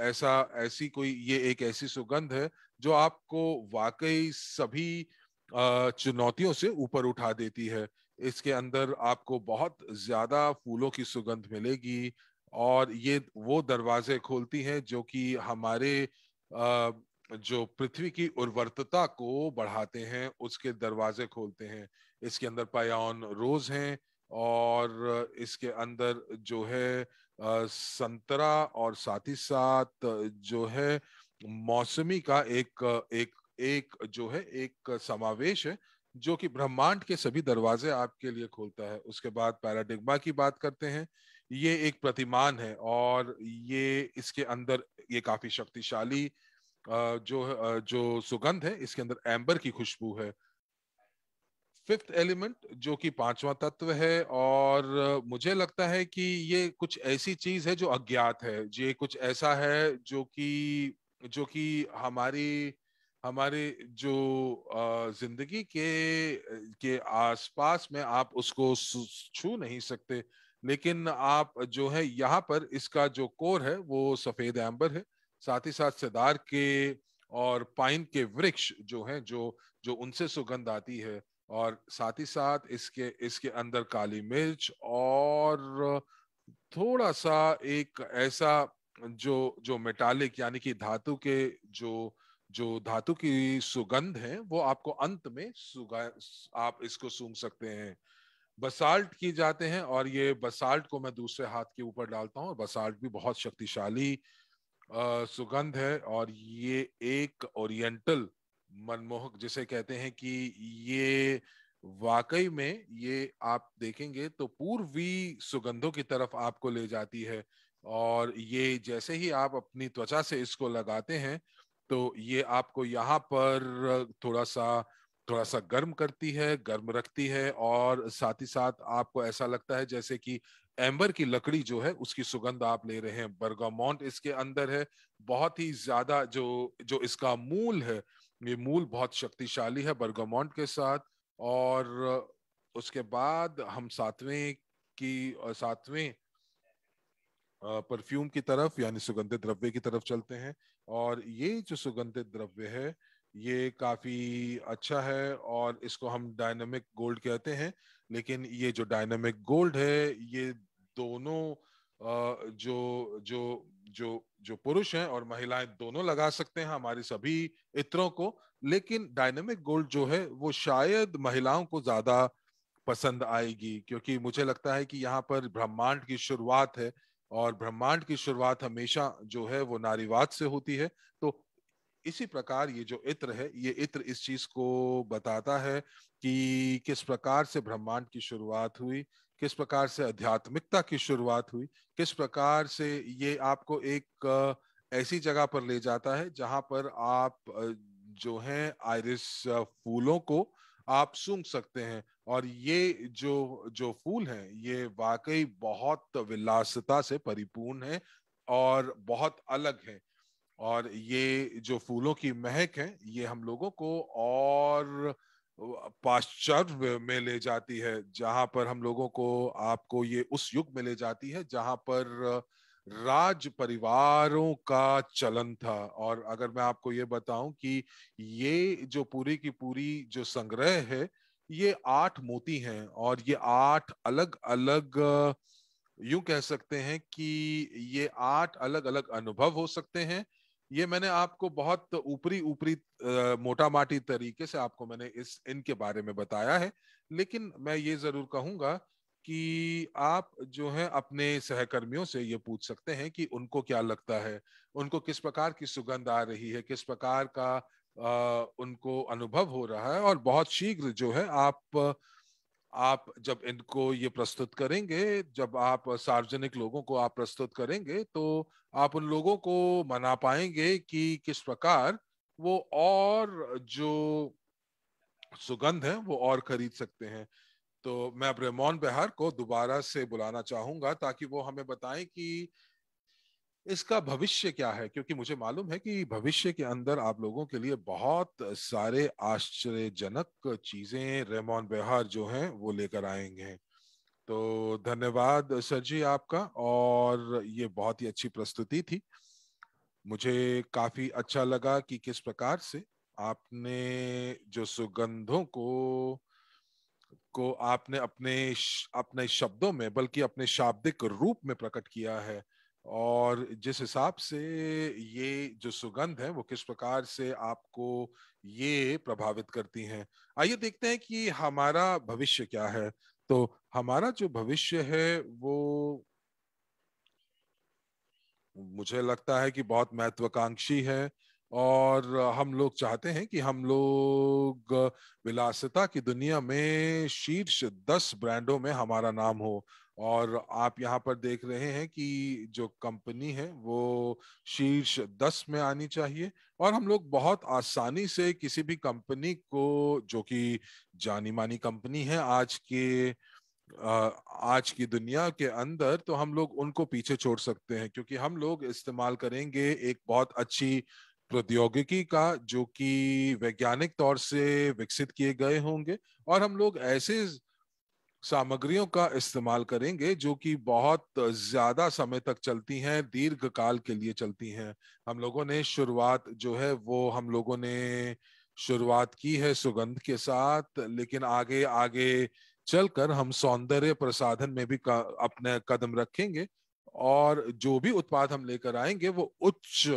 ऐसा ऐसी कोई ये एक ऐसी सुगंध है जो आपको वाकई सभी चुनौतियों से ऊपर उठा देती है इसके अंदर आपको बहुत ज्यादा फूलों की सुगंध मिलेगी और ये वो दरवाजे खोलती हैं जो कि हमारे जो पृथ्वी की उर्वरता को बढ़ाते हैं उसके दरवाजे खोलते हैं इसके अंदर पायान रोज हैं और इसके अंदर जो है संतरा और साथ ही साथ जो है मौसमी का एक एक एक जो है एक समावेश है जो कि ब्रह्मांड के सभी दरवाजे आपके लिए खोलता है उसके बाद पैराडिग्मा की बात करते हैं ये एक प्रतिमान है और ये इसके अंदर ये काफी शक्तिशाली जो जो सुगंध है इसके अंदर एम्बर की खुशबू है फिफ्थ एलिमेंट जो कि पांचवा तत्व है और मुझे लगता है कि ये कुछ ऐसी चीज है जो अज्ञात है ये कुछ ऐसा है जो कि जो कि हमारी हमारे जो जिंदगी के के आसपास में आप उसको छू नहीं सकते लेकिन आप जो है यहाँ पर इसका जो कोर है वो सफेद एम्बर है साथ ही साथ सेदार के और पाइन के वृक्ष जो हैं जो जो उनसे सुगंध आती है और साथ ही साथ इसके इसके अंदर काली मिर्च और थोड़ा सा एक ऐसा जो जो मेटालिक यानी कि धातु के जो जो धातु की सुगंध है वो आपको अंत में सुगा आप इसको सूंघ सकते हैं बसाल्ट किए जाते हैं और ये बसाल्ट को मैं दूसरे हाथ के ऊपर डालता हूँ बसाल्ट भी बहुत शक्तिशाली सुगंध है और ये एक ओरिएंटल मनमोहक जिसे कहते हैं कि ये वाकई में ये आप देखेंगे तो पूर्वी सुगंधों की तरफ आपको ले जाती है और ये जैसे ही आप अपनी त्वचा से इसको लगाते हैं तो ये आपको यहाँ पर थोड़ा सा थोड़ा सा गर्म करती है गर्म रखती है और साथ ही साथ आपको ऐसा लगता है जैसे कि एम्बर की लकड़ी जो है उसकी सुगंध आप ले रहे हैं बर्गामोंट इसके अंदर है बहुत ही ज्यादा जो जो इसका मूल है ये मूल बहुत शक्तिशाली है बर्गामोंट के साथ और उसके बाद हम सातवें की सातवें परफ्यूम की तरफ यानी सुगंधित द्रव्य की तरफ चलते हैं और ये जो सुगंधित द्रव्य है ये काफ़ी अच्छा है और इसको हम डायनामिक गोल्ड कहते हैं लेकिन ये जो डायनामिक गोल्ड है ये दोनों जो जो जो जो पुरुष हैं और महिलाएं दोनों लगा सकते हैं हमारी सभी इत्रों को लेकिन डायनेमिक गोल्ड जो है वो शायद महिलाओं को ज़्यादा पसंद आएगी क्योंकि मुझे लगता है कि यहाँ पर ब्रह्मांड की शुरुआत है और ब्रह्मांड की शुरुआत हमेशा जो है वो नारीवाद से होती है तो इसी प्रकार ये जो इत्र है ये इत्र इस चीज को बताता है कि किस प्रकार से ब्रह्मांड की शुरुआत हुई किस प्रकार से आध्यात्मिकता की शुरुआत हुई किस प्रकार से ये आपको एक ऐसी जगह पर ले जाता है जहां पर आप जो है आयरिस फूलों को आप सूंघ सकते हैं और ये जो जो फूल हैं ये वाकई बहुत विलासता से परिपूर्ण है और बहुत अलग है और ये जो फूलों की महक है ये हम लोगों को और पाश्चर्य में ले जाती है जहां पर हम लोगों को आपको ये उस युग में ले जाती है जहां पर राज परिवारों का चलन था और अगर मैं आपको ये बताऊं कि ये जो पूरी की पूरी जो संग्रह है ये आठ मोती हैं और ये आठ अलग अलग यूं कह सकते हैं कि ये आठ अलग अलग अनुभव हो सकते हैं ये मैंने आपको बहुत ऊपरी ऊपरी मोटा माटी तरीके से आपको मैंने इस इनके बारे में बताया है लेकिन मैं ये जरूर कहूंगा कि आप जो है अपने सहकर्मियों से ये पूछ सकते हैं कि उनको क्या लगता है उनको किस प्रकार की सुगंध आ रही है किस प्रकार का आ, उनको अनुभव हो रहा है और बहुत शीघ्र जो है आप आप जब इनको ये प्रस्तुत करेंगे जब आप सार्वजनिक लोगों को आप प्रस्तुत करेंगे तो आप उन लोगों को मना पाएंगे कि किस प्रकार वो और जो सुगंध है वो और खरीद सकते हैं तो मैं अब रेमोन बिहार को दोबारा से बुलाना चाहूंगा ताकि वो हमें बताएं कि इसका भविष्य क्या है क्योंकि मुझे मालूम है कि भविष्य के अंदर आप लोगों के लिए बहुत सारे आश्चर्यजनक चीजें रेमोन बेहार जो हैं वो लेकर आएंगे तो धन्यवाद सर जी आपका और ये बहुत ही अच्छी प्रस्तुति थी मुझे काफी अच्छा लगा कि किस प्रकार से आपने जो सुगंधों को को आपने अपने अपने शब्दों में बल्कि अपने शाब्दिक रूप में प्रकट किया है और जिस हिसाब से ये जो सुगंध है वो किस प्रकार से आपको ये प्रभावित करती हैं आइए देखते हैं कि हमारा भविष्य क्या है तो हमारा जो भविष्य है वो मुझे लगता है कि बहुत महत्वाकांक्षी है और हम लोग चाहते हैं कि हम लोग विलासिता की दुनिया में शीर्ष दस ब्रांडों में हमारा नाम हो और आप यहाँ पर देख रहे हैं कि जो कंपनी है वो शीर्ष दस में आनी चाहिए और हम लोग बहुत आसानी से किसी भी कंपनी को जो कि जानी मानी कंपनी है आज के आज की दुनिया के अंदर तो हम लोग उनको पीछे छोड़ सकते हैं क्योंकि हम लोग इस्तेमाल करेंगे एक बहुत अच्छी प्रौद्योगिकी का जो कि वैज्ञानिक तौर से विकसित किए गए होंगे और हम लोग ऐसे सामग्रियों का इस्तेमाल करेंगे जो कि बहुत ज्यादा समय तक चलती हैं दीर्घ काल के लिए चलती हैं हम लोगों ने शुरुआत जो है वो हम लोगों ने शुरुआत की है सुगंध के साथ लेकिन आगे आगे चलकर हम सौंदर्य प्रसाधन में भी अपने कदम रखेंगे और जो भी उत्पाद हम लेकर आएंगे वो उच्च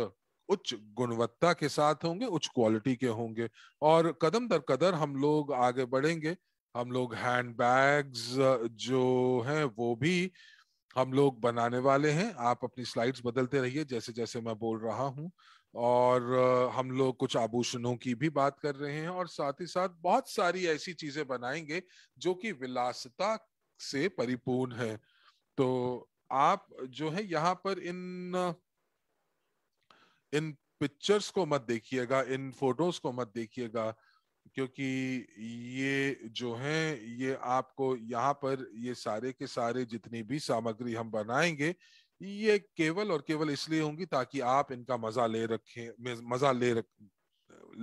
उच्च गुणवत्ता के साथ होंगे उच्च क्वालिटी के होंगे और कदम दर कदर हम लोग आगे बढ़ेंगे हम लोग हैंड बैग्स जो हैं वो भी हम लोग बनाने वाले हैं आप अपनी स्लाइड्स बदलते रहिए जैसे जैसे मैं बोल रहा हूँ और हम लोग कुछ आभूषणों की भी बात कर रहे हैं और साथ ही साथ बहुत सारी ऐसी चीजें बनाएंगे जो कि विलासता से परिपूर्ण है तो आप जो है यहाँ पर इन इन पिक्चर्स को मत देखिएगा इन फोटोज को मत देखिएगा क्योंकि ये जो है ये आपको यहाँ पर ये सारे के सारे जितनी भी सामग्री हम बनाएंगे ये केवल और केवल इसलिए होंगी ताकि आप इनका मजा ले रखें मजा ले रख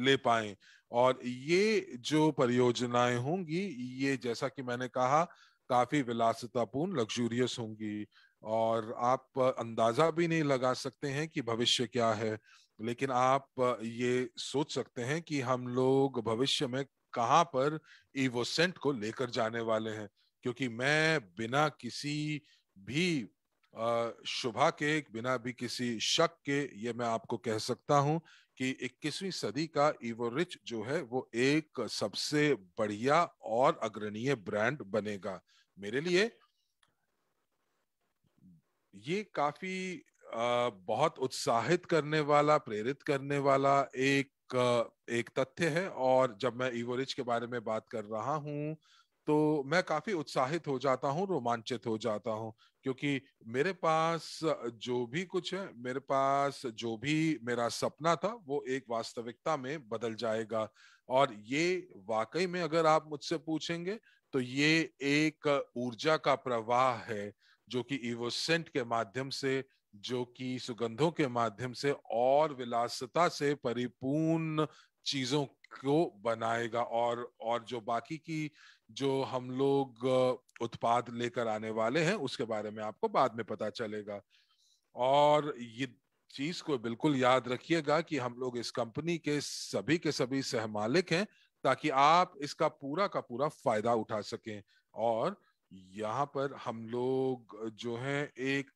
ले पाए और ये जो परियोजनाएं होंगी ये जैसा कि मैंने कहा काफी विलासतापूर्ण लग्जूरियस होंगी और आप अंदाजा भी नहीं लगा सकते हैं कि भविष्य क्या है लेकिन आप ये सोच सकते हैं कि हम लोग भविष्य में कहाँ पर इवोसेंट को लेकर जाने वाले हैं क्योंकि मैं बिना किसी भी शुभा के बिना भी किसी शक के ये मैं आपको कह सकता हूं कि 21वीं सदी का इवोरिच जो है वो एक सबसे बढ़िया और अग्रणीय ब्रांड बनेगा मेरे लिए ये काफी बहुत उत्साहित करने वाला प्रेरित करने वाला एक एक तथ्य है और जब मैं ईवोरिज के बारे में बात कर रहा हूँ तो मैं काफी उत्साहित हो जाता हूँ रोमांचित हो जाता हूँ क्योंकि मेरे पास जो भी कुछ है मेरे पास जो भी मेरा सपना था वो एक वास्तविकता में बदल जाएगा और ये वाकई में अगर आप मुझसे पूछेंगे तो ये एक ऊर्जा का प्रवाह है जो कि ईवोसेंट के माध्यम से जो कि सुगंधों के माध्यम से और विलासता से परिपूर्ण चीजों को बनाएगा और और जो बाकी की जो हम लोग उत्पाद लेकर आने वाले हैं उसके बारे में आपको बाद में पता चलेगा और ये चीज को बिल्कुल याद रखिएगा कि हम लोग इस कंपनी के सभी के सभी सहमालिक हैं ताकि आप इसका पूरा का पूरा फायदा उठा सकें और यहाँ पर हम लोग जो है एक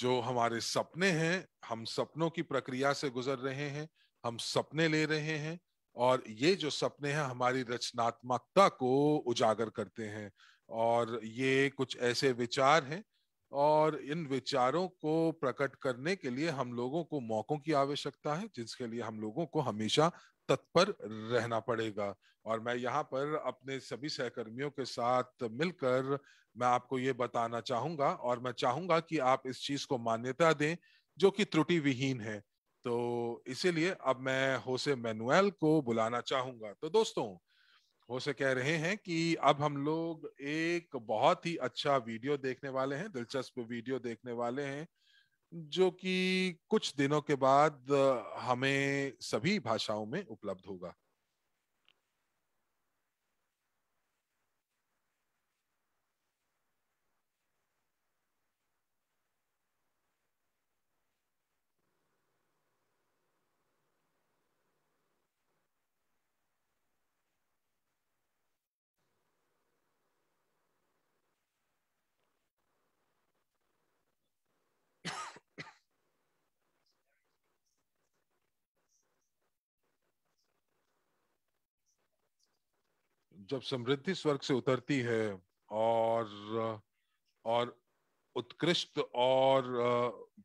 जो हमारे सपने हैं हम सपनों की प्रक्रिया से गुजर रहे हैं हम सपने ले रहे हैं और ये जो सपने हैं हमारी रचनात्मकता को उजागर करते हैं और ये कुछ ऐसे विचार हैं और इन विचारों को प्रकट करने के लिए हम लोगों को मौकों की आवश्यकता है जिसके लिए हम लोगों को हमेशा तत्पर रहना पड़ेगा और मैं यहाँ पर अपने सभी सहकर्मियों के साथ मिलकर मैं आपको ये बताना चाहूंगा और मैं चाहूंगा कि आप इस चीज को मान्यता दें जो कि त्रुटि विहीन है तो इसीलिए अब मैं होसे मैनुअल को बुलाना चाहूंगा तो दोस्तों होसे कह रहे हैं कि अब हम लोग एक बहुत ही अच्छा वीडियो देखने वाले हैं दिलचस्प वीडियो देखने वाले हैं जो कि कुछ दिनों के बाद हमें सभी भाषाओं में उपलब्ध होगा जब समृद्धि स्वर्ग से उतरती है और और उत्कृष्ट और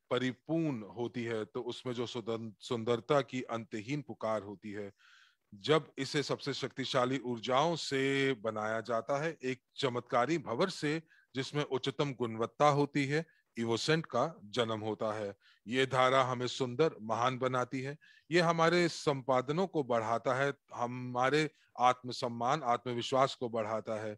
परिपूर्ण होती है तो उसमें जो सुंदरता की अंतहीन पुकार होती है जब इसे सबसे शक्तिशाली ऊर्जाओं से बनाया जाता है एक चमत्कारी भवर से जिसमें उच्चतम गुणवत्ता होती है इवोसेंट का जन्म होता है ये धारा हमें सुंदर महान बनाती है ये हमारे संपादनों को बढ़ाता है हमारे आत्मसम्मान आत्मविश्वास को बढ़ाता है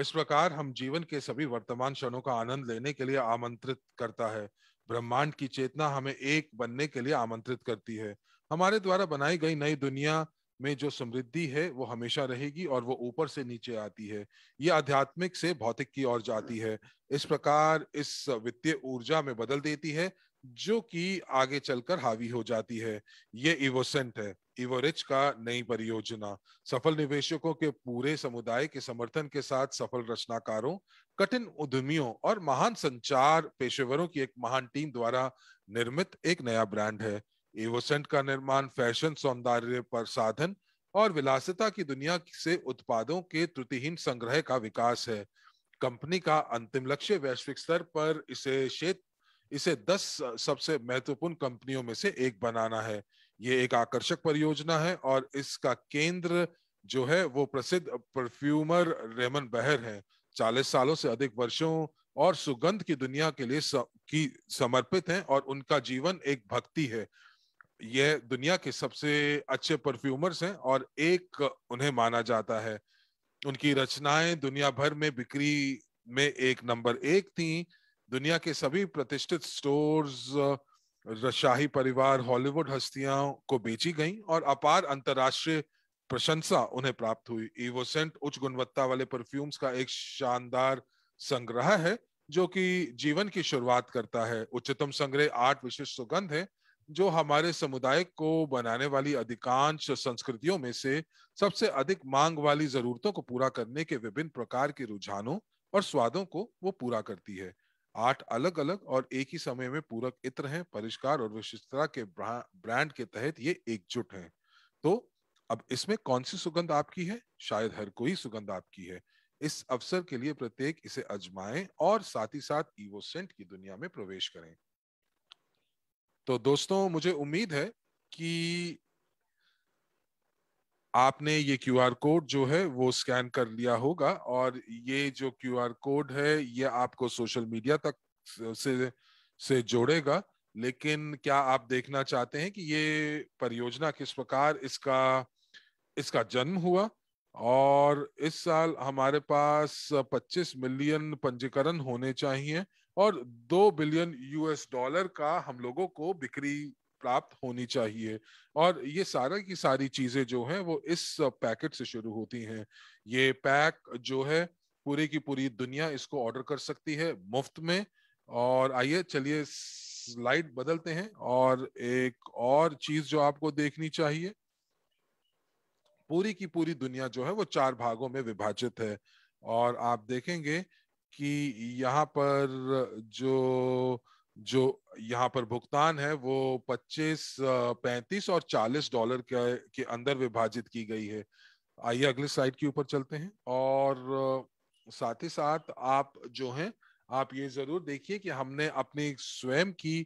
इस प्रकार हम जीवन के सभी वर्तमान क्षणों का आनंद लेने के लिए आमंत्रित करता है ब्रह्मांड की चेतना हमें एक बनने के लिए आमंत्रित करती है हमारे द्वारा बनाई गई नई दुनिया में जो समृद्धि है वो हमेशा रहेगी और वो ऊपर से नीचे आती है ये आध्यात्मिक से भौतिक की ओर जाती है इस प्रकार इस वित्तीय ऊर्जा में बदल देती है जो कि आगे चलकर हावी हो जाती है ये इवोसेंट है इवोरिच का नई परियोजना सफल निवेशकों के पूरे समुदाय के समर्थन के साथ सफल रचनाकारों कठिन उद्यमियों और महान संचार पेशेवरों की एक महान टीम द्वारा निर्मित एक नया ब्रांड है एवोसेंट का निर्माण फैशन सौंदर्य पर साधन और विलासिता की दुनिया से उत्पादों के त्रुटिहीन संग्रह का विकास है कंपनी का अंतिम लक्ष्य वैश्विक स्तर पर इसे क्षेत्र इसे दस सबसे महत्वपूर्ण कंपनियों में से एक बनाना है ये एक आकर्षक परियोजना है और इसका केंद्र जो है वो प्रसिद्ध परफ्यूमर रेमन बहर है चालीस सालों से अधिक वर्षों और सुगंध की दुनिया के लिए स, की समर्पित है और उनका जीवन एक भक्ति है ये दुनिया के सबसे अच्छे परफ्यूमर्स हैं और एक उन्हें माना जाता है उनकी रचनाएं दुनिया भर में बिक्री में एक नंबर एक थी दुनिया के सभी प्रतिष्ठित स्टोर्स शाही परिवार हॉलीवुड हस्तियों को बेची गईं और अपार अंतरराष्ट्रीय प्रशंसा उन्हें प्राप्त हुई इवोसेंट उच्च गुणवत्ता वाले परफ्यूम्स का एक शानदार संग्रह है जो कि जीवन की शुरुआत करता है उच्चतम संग्रह आठ विशिष्ट सुगंध है जो हमारे समुदाय को बनाने वाली अधिकांश संस्कृतियों में से सबसे अधिक मांग वाली जरूरतों को पूरा करने के विभिन्न प्रकार के रुझानों और स्वादों को वो पूरा करती है आठ अलग अलग और एक ही समय में पूरक इत्र हैं परिष्कार और विशिष्टता के ब्रांड के तहत ये एकजुट हैं तो अब इसमें कौन सी सुगंध आपकी है शायद हर कोई सुगंध आपकी है इस अवसर के लिए प्रत्येक इसे अजमाएं और साथ ही साथ ईवोसेंट की दुनिया में प्रवेश करें तो दोस्तों मुझे उम्मीद है कि आपने ये क्यू आर कोड जो है वो स्कैन कर लिया होगा और ये जो क्यू आर कोड है ये आपको सोशल मीडिया तक से से जोड़ेगा लेकिन क्या आप देखना चाहते हैं कि ये परियोजना किस प्रकार इसका इसका जन्म हुआ और इस साल हमारे पास 25 मिलियन पंजीकरण होने चाहिए और दो बिलियन यूएस डॉलर का हम लोगों को बिक्री प्राप्त होनी चाहिए और ये सारा की सारी चीजें जो हैं वो इस पैकेट से शुरू होती हैं ये पैक जो है पूरी की पूरी दुनिया इसको ऑर्डर कर सकती है मुफ्त में और आइए चलिए स्लाइड बदलते हैं और एक और चीज जो आपको देखनी चाहिए पूरी की पूरी दुनिया जो है वो चार भागों में विभाजित है और आप देखेंगे कि यहाँ पर जो जो यहाँ पर भुगतान है वो 25, 35 और 40 डॉलर के के अंदर विभाजित की गई है आइए अगले साइड के ऊपर चलते हैं और साथ ही साथ आप जो हैं आप ये जरूर देखिए कि हमने अपने स्वयं की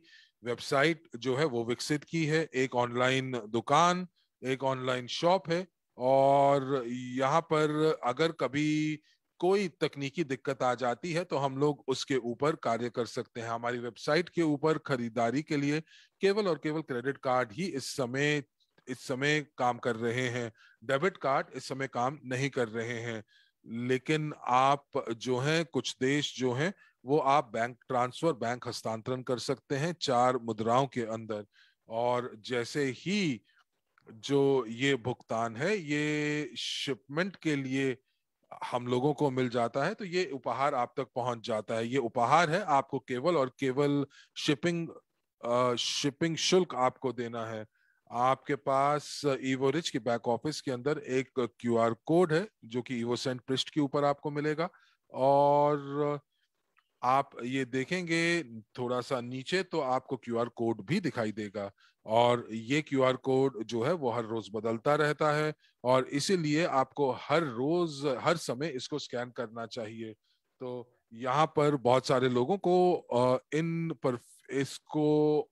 वेबसाइट जो है वो विकसित की है एक ऑनलाइन दुकान एक ऑनलाइन शॉप है और यहाँ पर अगर कभी कोई तकनीकी दिक्कत आ जाती है तो हम लोग उसके ऊपर कार्य कर सकते हैं हमारी वेबसाइट के ऊपर खरीदारी के लिए केवल और केवल क्रेडिट कार्ड ही इस समय इस समय काम कर रहे हैं डेबिट कार्ड इस समय काम नहीं कर रहे हैं लेकिन आप जो हैं कुछ देश जो हैं वो आप बैंक ट्रांसफर बैंक हस्तांतरण कर सकते हैं चार मुद्राओं के अंदर और जैसे ही जो ये भुगतान है ये शिपमेंट के लिए हम लोगों को मिल जाता है तो ये उपहार आप तक पहुंच जाता है ये उपहार है आपको केवल और केवल शिपिंग शिपिंग शुल्क आपको देना है आपके पास ईवो रिच की बैक ऑफिस के अंदर एक क्यूआर कोड है जो कि ईवो सेंट पृष्ठ के ऊपर आपको मिलेगा और आप ये देखेंगे थोड़ा सा नीचे तो आपको क्यू कोड भी दिखाई देगा और ये क्यू कोड जो है वो हर रोज बदलता रहता है और इसीलिए आपको हर रोज हर समय इसको स्कैन करना चाहिए तो यहाँ पर बहुत सारे लोगों को इन पर इसको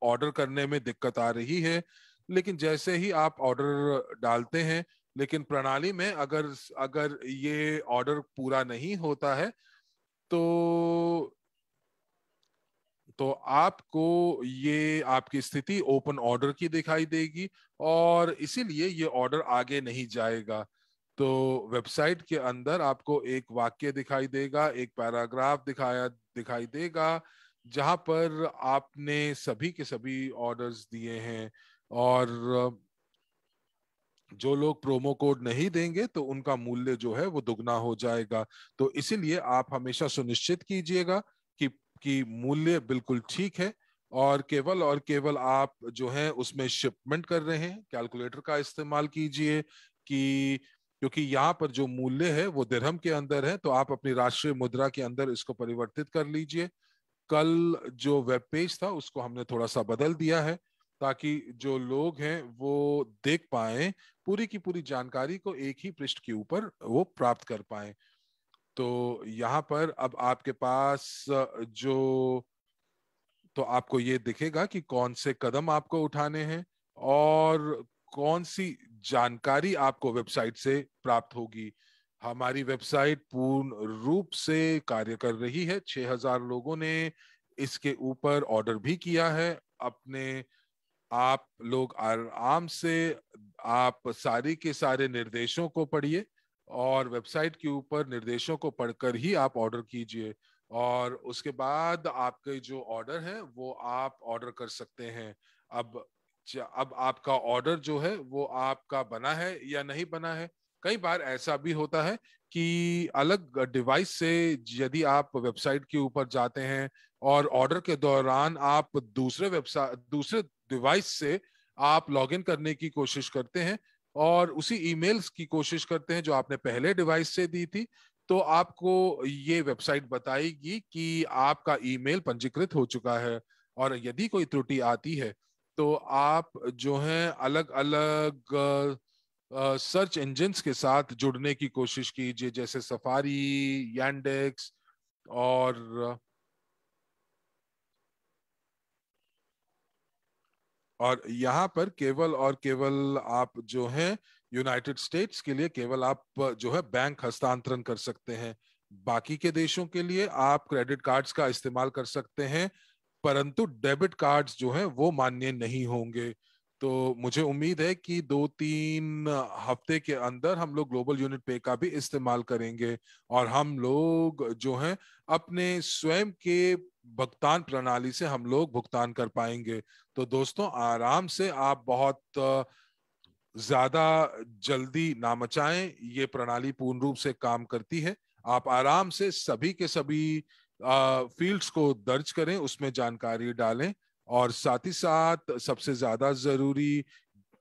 ऑर्डर करने में दिक्कत आ रही है लेकिन जैसे ही आप ऑर्डर डालते हैं लेकिन प्रणाली में अगर अगर ये ऑर्डर पूरा नहीं होता है तो तो आपको ये आपकी स्थिति ओपन ऑर्डर की दिखाई देगी और इसीलिए ये ऑर्डर आगे नहीं जाएगा तो वेबसाइट के अंदर आपको एक वाक्य दिखाई देगा एक पैराग्राफ दिखाया दिखाई देगा जहां पर आपने सभी के सभी ऑर्डर्स दिए हैं और जो लोग प्रोमो कोड नहीं देंगे तो उनका मूल्य जो है वो दुगना हो जाएगा तो इसीलिए आप हमेशा सुनिश्चित कीजिएगा कि मूल्य बिल्कुल ठीक है और केवल और केवल आप जो है उसमें शिपमेंट कर रहे हैं कैलकुलेटर का इस्तेमाल कीजिए कि क्योंकि यहाँ पर जो मूल्य है वो दिरहम के अंदर है तो आप अपनी राष्ट्रीय मुद्रा के अंदर इसको परिवर्तित कर लीजिए कल जो वेब पेज था उसको हमने थोड़ा सा बदल दिया है ताकि जो लोग हैं वो देख पाए पूरी की पूरी जानकारी को एक ही पृष्ठ के ऊपर वो प्राप्त कर पाए तो यहाँ पर अब आपके पास जो तो आपको ये दिखेगा कि कौन से कदम आपको उठाने हैं और कौन सी जानकारी आपको वेबसाइट से प्राप्त होगी हमारी वेबसाइट पूर्ण रूप से कार्य कर रही है 6000 लोगों ने इसके ऊपर ऑर्डर भी किया है अपने आप लोग आराम से आप सारी के सारे निर्देशों को पढ़िए और वेबसाइट के ऊपर निर्देशों को पढ़कर ही आप ऑर्डर कीजिए और उसके बाद आपके जो ऑर्डर है वो आप ऑर्डर कर सकते हैं अब अब आपका ऑर्डर जो है वो आपका बना है या नहीं बना है कई बार ऐसा भी होता है कि अलग डिवाइस से यदि आप वेबसाइट के ऊपर जाते हैं और ऑर्डर के दौरान आप दूसरे वेबसाइट दूसरे डिवाइस से आप लॉगिन करने की कोशिश करते हैं और उसी ईमेल्स की कोशिश करते हैं जो आपने पहले डिवाइस से दी थी तो आपको ये वेबसाइट बताएगी कि आपका ईमेल पंजीकृत हो चुका है और यदि कोई त्रुटि आती है तो आप जो हैं अलग अलग सर्च इंजन्स के साथ जुड़ने की कोशिश कीजिए जैसे सफारी यानडेक्स और और यहाँ पर केवल और केवल आप जो है यूनाइटेड स्टेट्स के लिए केवल आप जो है बैंक हस्तांतरण कर सकते हैं बाकी के देशों के लिए आप क्रेडिट कार्ड्स का इस्तेमाल कर सकते हैं परंतु डेबिट कार्ड्स जो है वो मान्य नहीं होंगे तो मुझे उम्मीद है कि दो तीन हफ्ते के अंदर हम लोग ग्लोबल यूनिट पे का भी इस्तेमाल करेंगे और हम लोग जो है अपने स्वयं के भुगतान प्रणाली से हम लोग भुगतान कर पाएंगे तो दोस्तों आराम से आप बहुत ज्यादा जल्दी ना मचाएं ये प्रणाली पूर्ण रूप से काम करती है आप आराम से सभी के सभी फील्ड्स को दर्ज करें उसमें जानकारी डालें और साथ ही साथ सबसे ज्यादा जरूरी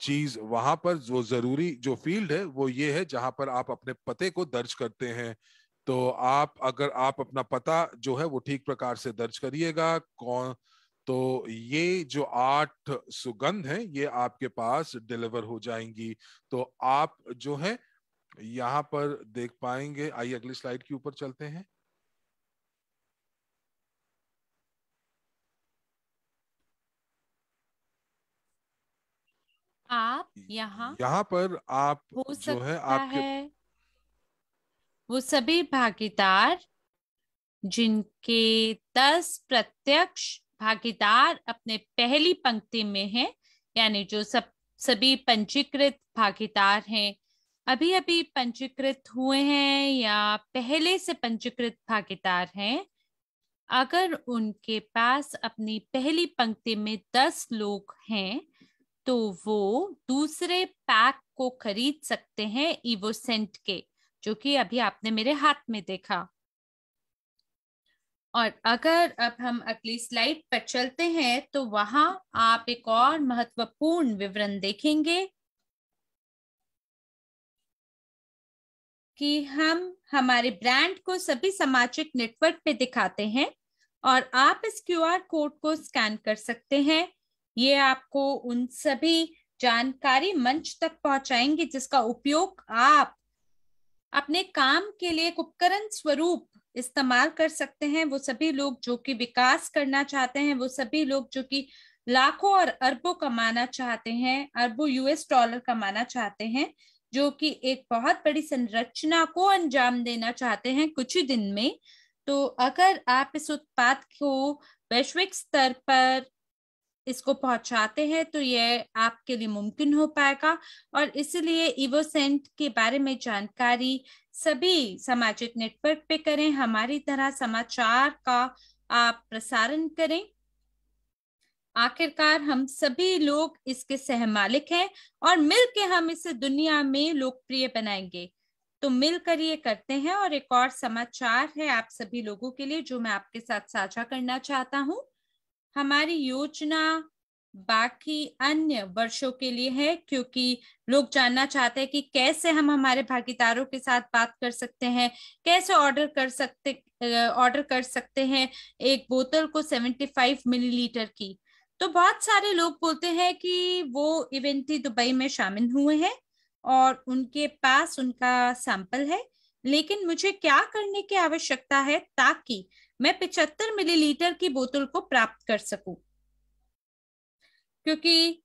चीज वहां पर जो जरूरी जो फील्ड है वो ये है जहां पर आप अपने पते को दर्ज करते हैं तो आप अगर आप अपना पता जो है वो ठीक प्रकार से दर्ज करिएगा कौन तो ये जो आठ सुगंध है ये आपके पास डिलीवर हो जाएंगी तो आप जो है यहाँ पर देख पाएंगे आइए अगली स्लाइड के ऊपर चलते हैं आप यहाँ यहाँ पर आप जो है आपके है, वो सभी भागीदार जिनके दस प्रत्यक्ष भागीदार अपने पहली पंक्ति में हैं यानी जो सब सभी पंजीकृत भागीदार हैं अभी अभी पंजीकृत हुए हैं या पहले से पंजीकृत भागीदार हैं अगर उनके पास अपनी पहली पंक्ति में दस लोग हैं तो वो दूसरे पैक को खरीद सकते हैं इवोसेंट के जो कि अभी आपने मेरे हाथ में देखा और अगर अब हम अगली स्लाइड पर चलते हैं तो वहां आप एक और महत्वपूर्ण विवरण देखेंगे कि हम हमारे ब्रांड को सभी सामाजिक नेटवर्क पे दिखाते हैं और आप इस क्यूआर कोड को स्कैन कर सकते हैं ये आपको उन सभी जानकारी मंच तक पहुंचाएंगे जिसका उपयोग आप अपने काम के लिए एक उपकरण स्वरूप इस्तेमाल कर सकते हैं वो सभी लोग जो कि विकास करना चाहते हैं वो सभी लोग जो कि लाखों और अरबों कमाना चाहते हैं अरबों यूएस डॉलर कमाना चाहते हैं जो कि एक बहुत बड़ी संरचना को अंजाम देना चाहते हैं कुछ ही दिन में तो अगर आप इस उत्पाद को वैश्विक स्तर पर इसको पहुंचाते हैं तो ये आपके लिए मुमकिन हो पाएगा और इसलिए इवोसेंट के बारे में जानकारी सभी सामाजिक नेटवर्क पे करें हमारी तरह समाचार का आप प्रसारण करें आखिरकार हम सभी लोग इसके सहमालिक हैं और मिलके हम इसे दुनिया में लोकप्रिय बनाएंगे तो मिलकर ये करते हैं और एक और समाचार है आप सभी लोगों के लिए जो मैं आपके साथ साझा करना चाहता हूँ हमारी योजना बाकी अन्य वर्षों के लिए है क्योंकि लोग जानना चाहते हैं कि कैसे हम हमारे भागीदारों के साथ बात कर सकते हैं कैसे ऑर्डर कर सकते ऑर्डर कर सकते हैं एक बोतल को 75 मिलीलीटर की तो बहुत सारे लोग बोलते हैं कि वो इवेंट ही दुबई में शामिल हुए हैं और उनके पास उनका सैंपल है लेकिन मुझे क्या करने की आवश्यकता है ताकि मैं 75 मिलीलीटर की बोतल को प्राप्त कर सकूं क्योंकि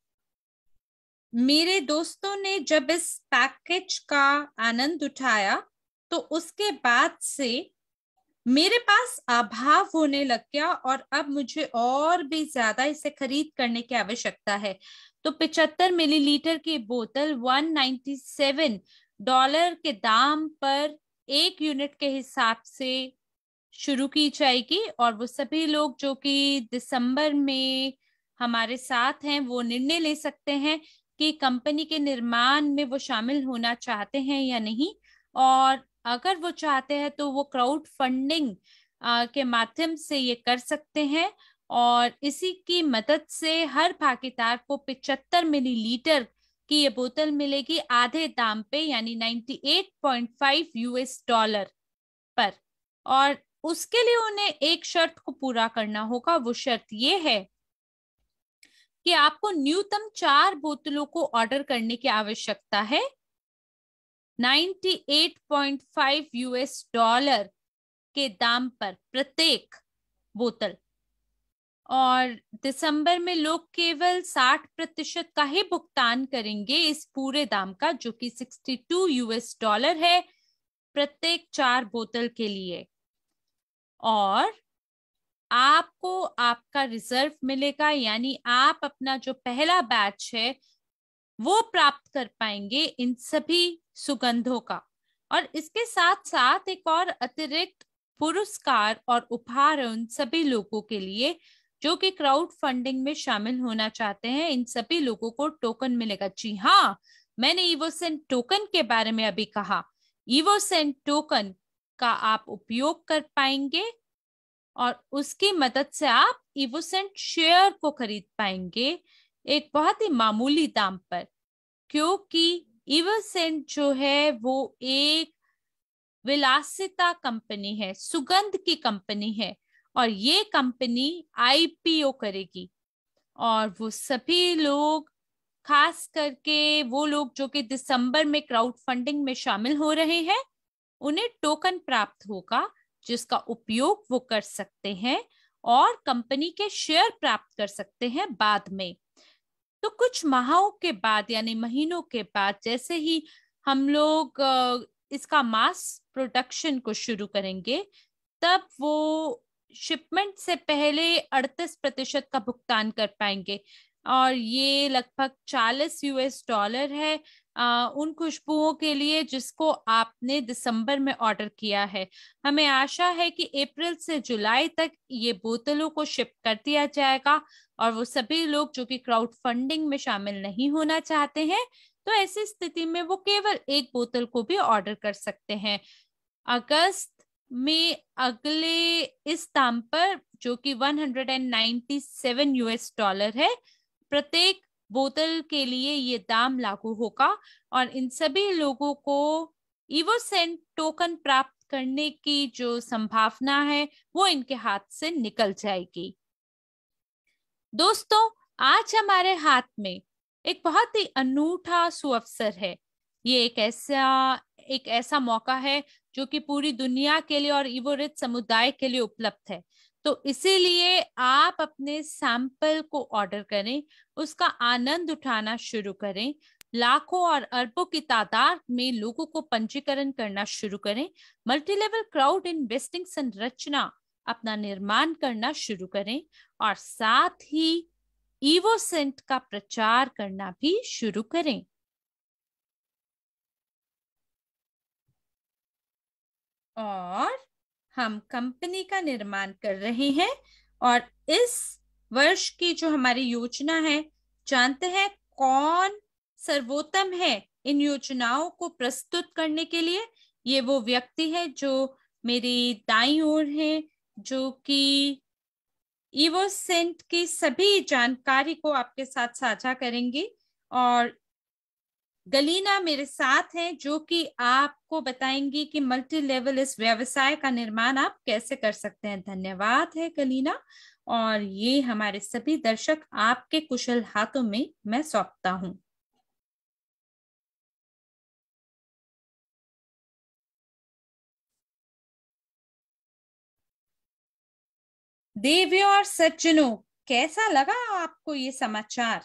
मेरे दोस्तों ने जब इस पैकेज का आनंद उठाया तो उसके बाद से मेरे पास अभाव होने लग गया और अब मुझे और भी ज्यादा इसे खरीद करने की आवश्यकता है तो 75 मिलीलीटर की बोतल 197 डॉलर के दाम पर एक यूनिट के हिसाब से शुरू की जाएगी और वो सभी लोग जो कि दिसंबर में हमारे साथ हैं वो निर्णय ले सकते हैं कि कंपनी के निर्माण में वो शामिल होना चाहते हैं या नहीं और अगर वो चाहते हैं तो वो क्राउड फंडिंग के माध्यम से ये कर सकते हैं और इसी की मदद से हर भागीदार को मिली मिलीलीटर की ये बोतल मिलेगी आधे दाम पे यानी 98.5 यूएस डॉलर पर और उसके लिए उन्हें एक शर्त को पूरा करना होगा वो शर्त ये है कि आपको न्यूनतम चार बोतलों को ऑर्डर करने की आवश्यकता है 98.5 यूएस डॉलर के दाम पर प्रत्येक बोतल और दिसंबर में लोग केवल 60 प्रतिशत का ही भुगतान करेंगे इस पूरे दाम का जो कि 62 यूएस डॉलर है प्रत्येक चार बोतल के लिए और आपको आपका रिजर्व मिलेगा यानी आप अपना जो पहला बैच है वो प्राप्त कर पाएंगे इन सभी सुगंधों का और इसके साथ साथ एक और अतिरिक्त पुरस्कार और उपहार उन सभी लोगों के लिए जो कि क्राउड फंडिंग में शामिल होना चाहते हैं इन सभी लोगों को टोकन मिलेगा जी हाँ मैंने ईवोसेंट टोकन के बारे में अभी कहा ईवोसेंट टोकन का आप उपयोग कर पाएंगे और उसकी मदद से आप इवोसेंट शेयर को खरीद पाएंगे एक बहुत ही मामूली दाम पर क्योंकि इवोसेंट जो है वो एक विलासिता कंपनी है सुगंध की कंपनी है और ये कंपनी आईपीओ करेगी और वो सभी लोग खास करके वो लोग जो कि दिसंबर में क्राउड फंडिंग में शामिल हो रहे हैं उन्हें टोकन प्राप्त होगा जिसका उपयोग वो कर सकते हैं और कंपनी के शेयर प्राप्त कर सकते हैं बाद में तो कुछ माहों के बाद यानी महीनों के बाद जैसे ही हम लोग इसका मास प्रोडक्शन को शुरू करेंगे तब वो शिपमेंट से पहले 38 प्रतिशत का भुगतान कर पाएंगे और ये लगभग 40 यूएस डॉलर है आ, उन खुशबुओं के लिए जिसको आपने दिसंबर में ऑर्डर किया है हमें आशा है कि अप्रैल से जुलाई तक ये बोतलों को शिप कर दिया जाएगा और वो सभी लोग जो कि क्राउड फंडिंग में शामिल नहीं होना चाहते हैं तो ऐसी स्थिति में वो केवल एक बोतल को भी ऑर्डर कर सकते हैं अगस्त में अगले इस दाम पर जो कि 197 यूएस डॉलर है प्रत्येक बोतल के लिए ये दाम लागू होगा और इन सभी लोगों को इवोसेंट टोकन प्राप्त करने की जो संभावना है वो इनके हाथ से निकल जाएगी दोस्तों आज हमारे हाथ में एक बहुत ही अनूठा सुअवसर है ये एक ऐसा एक ऐसा मौका है जो कि पूरी दुनिया के लिए और इवोरित समुदाय के लिए उपलब्ध है तो इसीलिए आप अपने सैंपल को ऑर्डर करें उसका आनंद उठाना शुरू करें लाखों और अरबों की तादाद में लोगों को पंजीकरण करना शुरू करें मल्टी लेवल क्राउड इन्वेस्टिंग संरचना अपना निर्माण करना शुरू करें और साथ ही ईवोसेंट का प्रचार करना भी शुरू करें और हम कंपनी का निर्माण कर रहे हैं और इस वर्ष की जो हमारी योजना है जानते हैं कौन सर्वोत्तम है इन योजनाओं को प्रस्तुत करने के लिए ये वो व्यक्ति है जो मेरी दाई ओर है जो कि ईवो सेंट की सभी जानकारी को आपके साथ साझा करेंगी और गलीना मेरे साथ हैं जो कि आपको बताएंगी कि मल्टी लेवल इस व्यवसाय का निर्माण आप कैसे कर सकते हैं धन्यवाद है गलीना और ये हमारे सभी दर्शक आपके कुशल हाथों में मैं सौंपता हूं देवियों और सज्जनों कैसा लगा आपको ये समाचार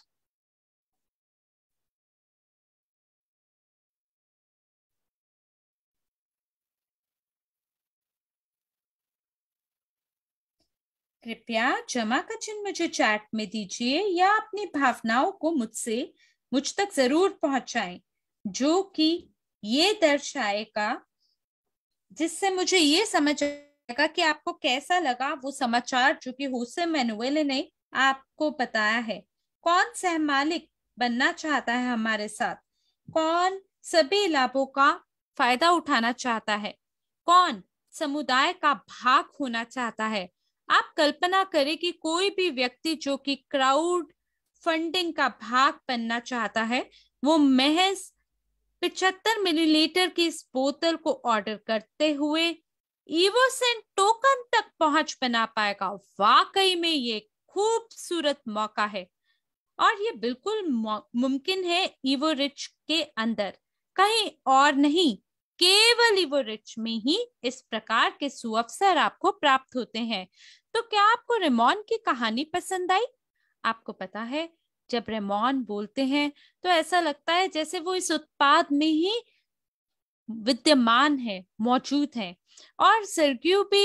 कृपया जमा का चिन्ह मुझे चैट में दीजिए या अपनी भावनाओं को मुझसे मुझ तक जरूर पहुंचाएं जो कि ये दर्शाएगा जिससे मुझे ये समझ आएगा कि आपको कैसा लगा वो समाचार जो कि होसे मैनुअल ने आपको बताया है कौन सह मालिक बनना चाहता है हमारे साथ कौन सभी लाभों का फायदा उठाना चाहता है कौन समुदाय का भाग होना चाहता है आप कल्पना करें कि कोई भी व्यक्ति जो कि क्राउड फंडिंग का भाग बनना चाहता है वो महज पिछहत्तर मिलीलीटर की इस बोतल को ऑर्डर करते हुए ईवोसेंट टोकन तक पहुंच बना पाएगा वाकई में ये खूबसूरत मौका है और ये बिल्कुल मुमकिन है ईवो रिच के अंदर कहीं और नहीं केवल वो रिच में ही इस प्रकार के सुअवसर आपको प्राप्त होते हैं तो क्या आपको रेमॉन की कहानी पसंद आई आपको पता है जब रेमोन बोलते हैं तो ऐसा लगता है जैसे वो इस उत्पाद में ही विद्यमान है मौजूद है और सरग्यू भी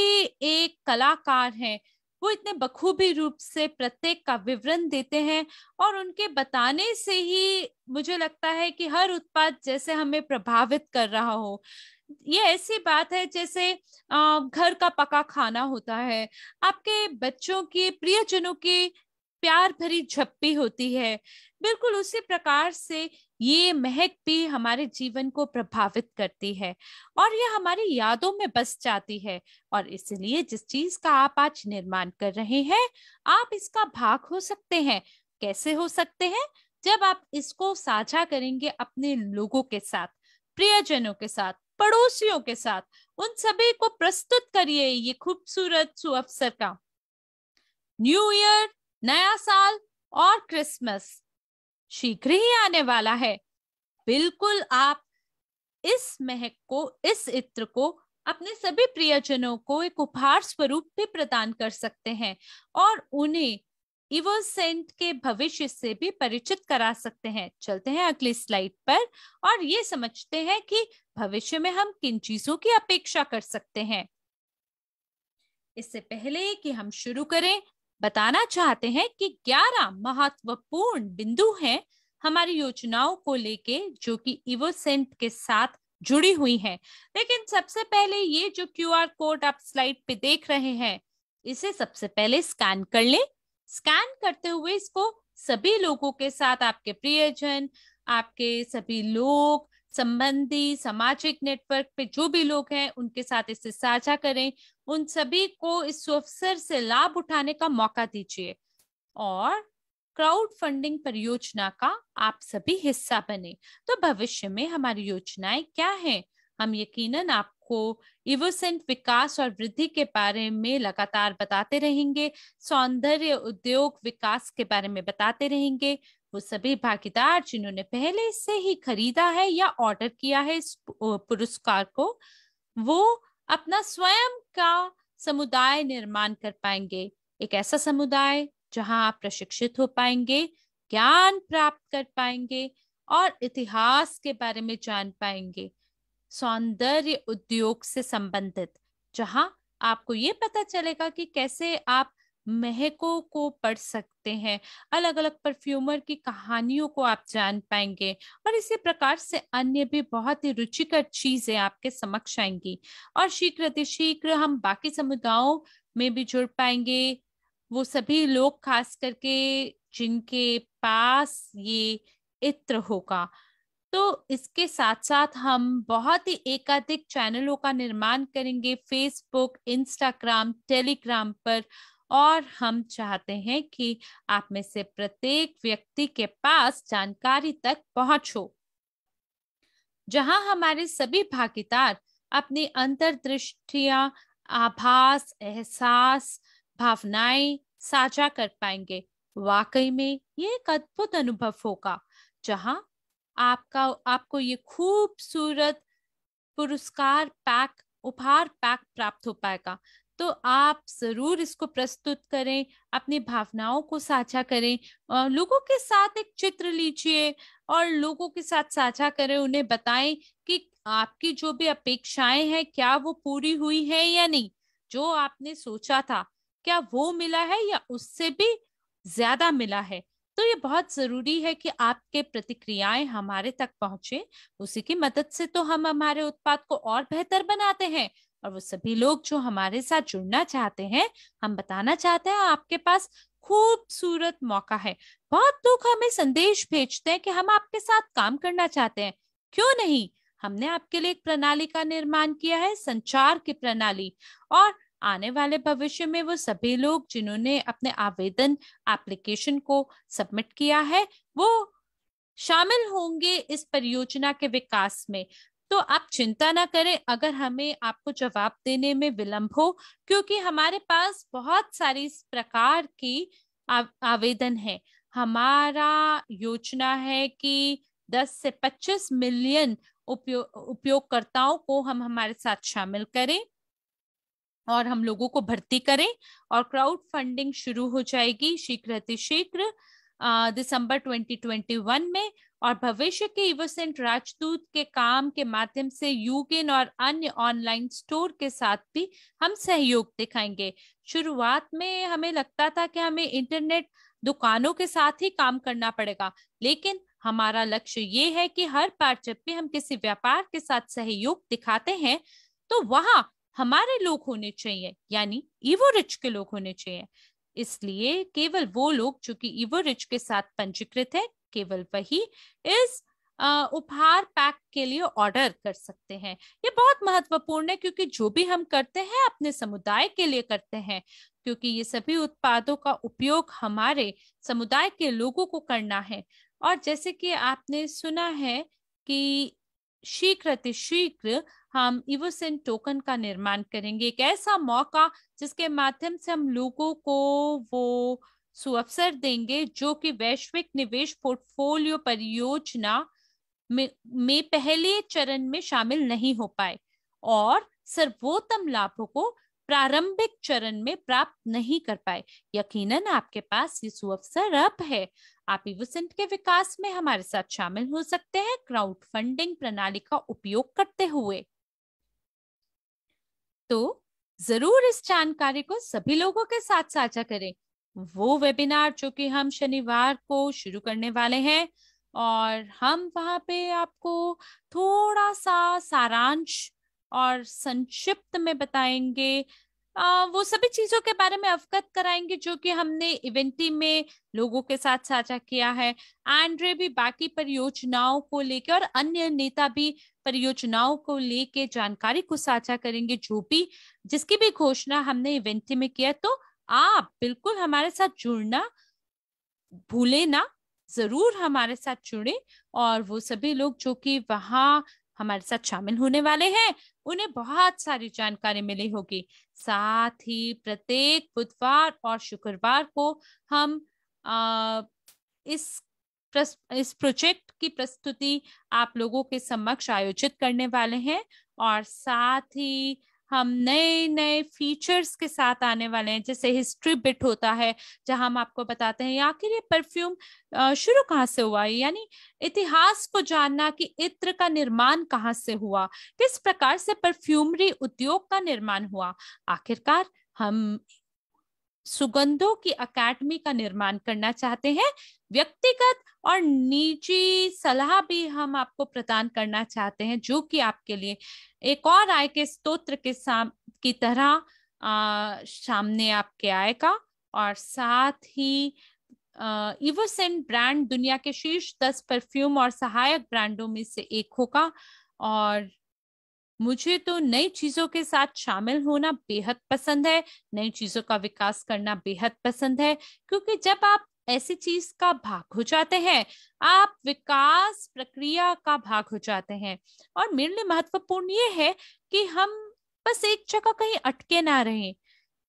एक कलाकार है वो इतने बखूबी रूप से प्रत्येक का विवरण देते हैं और उनके बताने से ही मुझे लगता है कि हर उत्पाद जैसे हमें प्रभावित कर रहा हो ये ऐसी बात है जैसे घर का पका खाना होता है आपके बच्चों के प्रियजनों की प्यार भरी झप्पी होती है बिल्कुल उसी प्रकार से ये महक भी हमारे जीवन को प्रभावित करती है और यह हमारी यादों में बस जाती है और इसलिए जिस चीज का आप आज निर्माण कर रहे हैं आप इसका भाग हो सकते हैं कैसे हो सकते हैं जब आप इसको साझा करेंगे अपने लोगों के साथ प्रियजनों के साथ पड़ोसियों के साथ उन सभी को प्रस्तुत करिए ये खूबसूरत सुअवसर का न्यू ईयर नया साल और क्रिसमस शीघ्र ही आने वाला है बिल्कुल आप इस महक को इस इत्र को अपने सभी प्रियजनों को एक उपहार स्वरूप भी प्रदान कर सकते हैं और उन्हें इवोसेंट के भविष्य से भी परिचित करा सकते हैं चलते हैं अगली स्लाइड पर और ये समझते हैं कि भविष्य में हम किन चीजों की अपेक्षा कर सकते हैं इससे पहले कि हम शुरू करें बताना चाहते हैं कि 11 महत्वपूर्ण बिंदु हैं हमारी योजनाओं को लेके जो कि इवोसेंट के साथ जुड़ी हुई हैं लेकिन सबसे पहले ये जो क्यू आर कोड आप स्लाइड पे देख रहे हैं इसे सबसे पहले स्कैन कर लें स्कैन करते हुए इसको सभी लोगों के साथ आपके प्रियजन आपके सभी लोग संबंधी सामाजिक नेटवर्क पे जो भी लोग हैं उनके साथ इसे साझा करें उन सभी को इस अवसर से लाभ उठाने का मौका दीजिए और क्राउड फंडिंग परियोजना का आप सभी हिस्सा बने तो भविष्य में हमारी योजनाएं क्या हैं हम यकीनन आपको इवोसेंट विकास और वृद्धि के बारे में लगातार बताते रहेंगे सौंदर्य उद्योग विकास के बारे में बताते रहेंगे वो सभी भागीदार जिन्होंने पहले से ही खरीदा है या ऑर्डर किया है इस पुरस्कार को वो अपना स्वयं का समुदाय निर्माण कर पाएंगे एक ऐसा समुदाय जहां आप प्रशिक्षित हो पाएंगे ज्ञान प्राप्त कर पाएंगे और इतिहास के बारे में जान पाएंगे सौंदर्य उद्योग से संबंधित जहां आपको ये पता चलेगा कि कैसे आप महकों को पढ़ सकते हैं अलग अलग परफ्यूमर की कहानियों को आप जान पाएंगे और इसी प्रकार से अन्य भी बहुत ही रुचिकर चीजें आपके समक्ष आएंगी और शीघ्र अतिशीघ्र हम बाकी समुदायों में भी जुड़ पाएंगे वो सभी लोग खास करके जिनके पास ये इत्र होगा तो इसके साथ साथ हम बहुत ही एकाधिक चैनलों का निर्माण करेंगे फेसबुक इंस्टाग्राम टेलीग्राम पर और हम चाहते हैं कि आप में से प्रत्येक व्यक्ति के पास जानकारी तक पहुंच हो जहां हमारे सभी भागीदार अपनी अंतरदृष्टिया आभास एहसास भावनाएं साझा कर पाएंगे वाकई में ये एक अद्भुत अनुभव होगा जहां आपका आपको ये खूबसूरत पुरस्कार पैक उपहार पैक प्राप्त हो पाएगा तो आप जरूर इसको प्रस्तुत करें अपनी भावनाओं को साझा करें लोगों के साथ एक चित्र लीजिए और लोगों के साथ साझा करें उन्हें बताएं कि आपकी जो भी अपेक्षाएं हैं क्या वो पूरी हुई है या नहीं जो आपने सोचा था क्या वो मिला है या उससे भी ज्यादा मिला है तो ये बहुत जरूरी है कि आपके प्रतिक्रियाएं हमारे तक पहुंचे उसी की मदद से तो हम हमारे उत्पाद को और बेहतर बनाते हैं और वो सभी लोग जो हमारे साथ जुड़ना चाहते हैं हम बताना चाहते हैं आपके पास खूबसूरत मौका है बहुत लोग हमें संदेश भेजते हैं कि हम आपके साथ काम करना चाहते हैं क्यों नहीं हमने आपके लिए एक प्रणाली का निर्माण किया है संचार की प्रणाली और आने वाले भविष्य में वो सभी लोग जिन्होंने अपने आवेदन एप्लीकेशन को सबमिट किया है वो शामिल होंगे इस परियोजना के विकास में तो आप चिंता ना करें अगर हमें आपको जवाब देने में विलंब हो क्योंकि हमारे पास बहुत सारी प्रकार की आवेदन है हमारा योजना है कि 10 से 25 मिलियन उपयोग उपयोगकर्ताओं को हम हमारे साथ शामिल करें और हम लोगों को भर्ती करें और क्राउड फंडिंग शुरू हो जाएगी शीघ्र अति शीघ्र दिसंबर 2021 में और भविष्य के इवोसेंट राजदूत के काम के माध्यम से यूगिन और अन्य ऑनलाइन स्टोर के साथ भी हम सहयोग दिखाएंगे शुरुआत में हमें लगता था कि हमें इंटरनेट दुकानों के साथ ही काम करना पड़ेगा लेकिन हमारा लक्ष्य ये है कि हर बार जब भी हम किसी व्यापार के साथ सहयोग दिखाते हैं तो वहां हमारे लोग होने चाहिए यानी ईवो रिच के लोग होने चाहिए इसलिए केवल वो लोग जो कि ईवो रिच के साथ पंजीकृत है केवल वही इस उपहार पैक के लिए ऑर्डर कर सकते हैं ये बहुत महत्वपूर्ण है क्योंकि जो भी हम करते हैं अपने समुदाय के लिए करते हैं क्योंकि ये सभी उत्पादों का उपयोग हमारे समुदाय के लोगों को करना है और जैसे कि आपने सुना है कि शीघ्र शीघ्र हम इवोसेन टोकन का निर्माण करेंगे एक ऐसा मौका जिसके माध्यम से हम लोगों को वो सुअवसर देंगे जो कि वैश्विक निवेश पोर्टफोलियो परियोजना में, में पहले चरण में शामिल नहीं हो पाए और सर्वोत्तम लाभों को प्रारंभिक चरण में प्राप्त नहीं कर पाए यकीनन आपके पास ये सुअवसर अब है आप इवोसेंट के विकास में हमारे साथ शामिल हो सकते हैं क्राउड फंडिंग प्रणाली का उपयोग करते हुए तो जरूर इस जानकारी को सभी लोगों के साथ साझा करें वो वेबिनार जो कि हम शनिवार को शुरू करने वाले हैं और हम वहाँ पे आपको थोड़ा सा सारांश और संक्षिप्त में बताएंगे आ, वो सभी चीजों के बारे में अवगत कराएंगे जो कि हमने इवेंटी में लोगों के साथ साझा किया है एंड्रे भी बाकी परियोजनाओं को लेकर और अन्य नेता भी परियोजनाओं को लेके जानकारी को साझा करेंगे जो भी जिसकी भी घोषणा हमने इवेंटी में किया तो आप बिल्कुल हमारे साथ जुड़ना भूले ना जरूर हमारे साथ जुड़े और वो सभी लोग जो कि वहां हमारे साथ शामिल होने वाले हैं उन्हें बहुत सारी जानकारी मिली होगी साथ ही प्रत्येक बुधवार और शुक्रवार को हम आ, इस इस प्रोजेक्ट की प्रस्तुति आप लोगों के समक्ष आयोजित करने वाले हैं और साथ ही हम नए नए फीचर्स के साथ आने वाले हैं जैसे हिस्ट्री बिट होता है जहां हम आपको बताते हैं आखिर ये परफ्यूम शुरू कहाँ से हुआ यानी इतिहास को जानना कि इत्र का निर्माण कहाँ से हुआ किस प्रकार से परफ्यूमरी उद्योग का निर्माण हुआ आखिरकार हम सुगंधों की अकेडमी का निर्माण करना चाहते हैं व्यक्तिगत और निजी सलाह भी हम आपको प्रदान करना चाहते हैं जो कि आपके लिए एक और आय के स्त्रोत्र के साम की तरह आ, सामने आपके आएगा और साथ ही इवोसेंट ब्रांड दुनिया के शीर्ष दस परफ्यूम और सहायक ब्रांडों में से एक होगा और मुझे तो नई चीजों के साथ शामिल होना बेहद पसंद है नई चीजों का विकास करना बेहद पसंद है क्योंकि जब आप ऐसी चीज का भाग हो जाते हैं आप विकास प्रक्रिया का भाग हो जाते हैं और मेरे लिए महत्वपूर्ण ये है कि हम बस एक जगह कहीं अटके ना रहे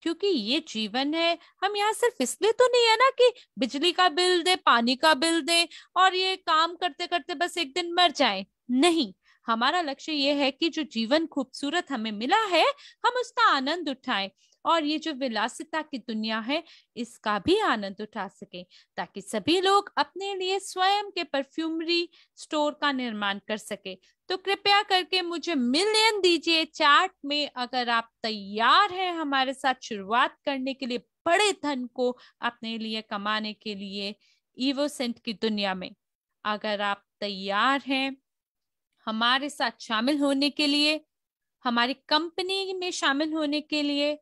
क्योंकि ये जीवन है हम यहाँ सिर्फ इसलिए तो नहीं है ना कि बिजली का बिल दे पानी का बिल दे और ये काम करते करते बस एक दिन मर जाए नहीं हमारा लक्ष्य ये है कि जो जीवन खूबसूरत हमें मिला है हम उसका आनंद उठाएं और ये जो विलासिता की दुनिया है इसका भी आनंद उठा सके ताकि सभी लोग अपने लिए स्वयं के परफ्यूमरी स्टोर का निर्माण कर सके तो कृपया करके मुझे मिलियन दीजिए चार्ट में अगर आप तैयार हैं हमारे साथ शुरुआत करने के लिए बड़े धन को अपने लिए कमाने के लिए ईवोसेंट की दुनिया में अगर आप तैयार हैं हमारे साथ शामिल होने के लिए हमारी कंपनी में शामिल होने के लिए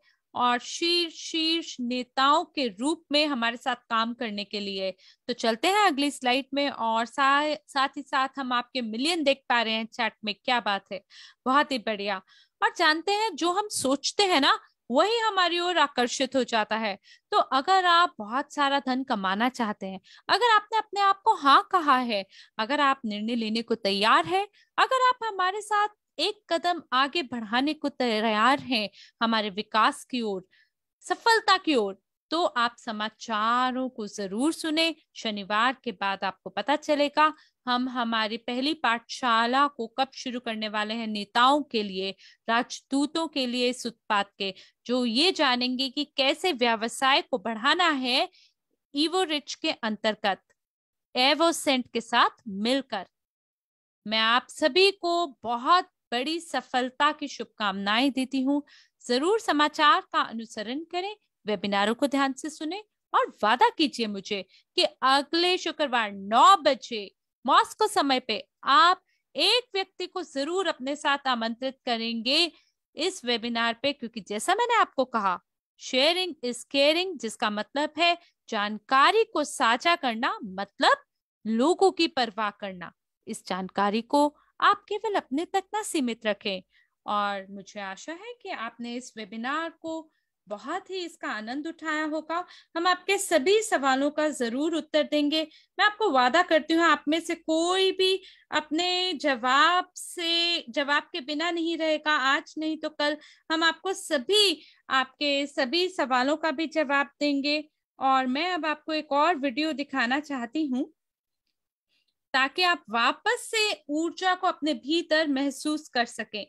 और शीर्ष शीर्ष नेताओं के रूप में हमारे साथ काम करने के लिए तो चलते हैं अगली स्लाइड में और सा, साथ ही साथ हम आपके मिलियन देख पा रहे हैं चैट में क्या बात है बहुत ही बढ़िया और जानते हैं जो हम सोचते हैं ना वही हमारी ओर आकर्षित हो जाता है तो अगर आप बहुत सारा धन कमाना चाहते हैं अगर आपने अपने आप को हाँ कहा है अगर आप निर्णय लेने को तैयार है अगर आप हमारे साथ एक कदम आगे बढ़ाने को तैयार हैं हमारे विकास की ओर सफलता की ओर तो आप समाचारों को जरूर सुने शनिवार के बाद आपको पता चलेगा हम हमारी पहली पाठशाला को कब शुरू करने वाले हैं नेताओं के लिए राजदूतों के लिए इस उत्पाद के जो ये जानेंगे कि कैसे व्यवसाय को बढ़ाना है ईवो रिच के अंतर्गत एवो सेंट के साथ मिलकर मैं आप सभी को बहुत बड़ी सफलता की शुभकामनाएं देती हूँ जरूर समाचार का अनुसरण करें वेबिनारों को ध्यान से सुने और वादा कीजिए मुझे कि अगले शुक्रवार नौ बजे मॉस्को समय पे आप एक व्यक्ति को जरूर अपने साथ आमंत्रित करेंगे इस वेबिनार पे क्योंकि जैसा मैंने आपको कहा शेयरिंग इज केयरिंग जिसका मतलब है जानकारी को साझा करना मतलब लोगों की परवाह करना इस जानकारी को आप केवल अपने तक ना सीमित रखें और मुझे आशा है कि आपने इस वेबिनार को बहुत ही इसका आनंद उठाया होगा हम आपके सभी सवालों का जरूर उत्तर देंगे मैं आपको वादा करती हूँ आप में से कोई भी अपने जवाब से जवाब के बिना नहीं रहेगा आज नहीं तो कल हम आपको सभी आपके सभी सवालों का भी जवाब देंगे और मैं अब आपको एक और वीडियो दिखाना चाहती हूँ ताकि आप वापस से ऊर्जा को अपने भीतर महसूस कर सकें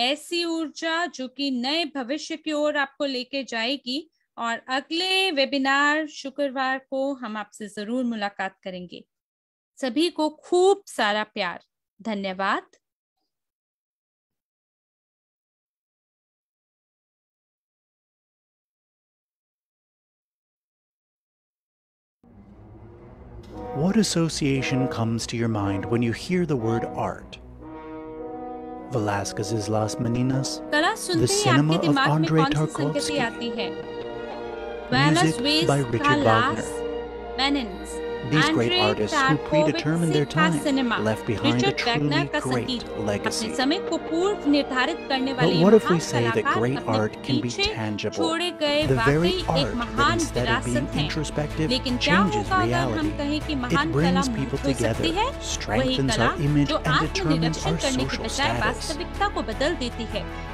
ऐसी ऊर्जा जो कि नए भविष्य की ओर आपको लेके जाएगी और अगले वेबिनार शुक्रवार को हम आपसे जरूर मुलाकात करेंगे सभी को खूब सारा प्यार धन्यवाद What association comes to your mind when you hear the word art? Velázquez's Las Meninas, the cinema of Andrei Tarkovsky, music by Richard Wagner. These Andrei great artists who predetermined their time cinema. left behind Richard a truly Wagner great legacy. But what if we say that great art can be tangible? The very art that instead of being introspective changes reality. It brings people together, strengthens our image, and determines our social status.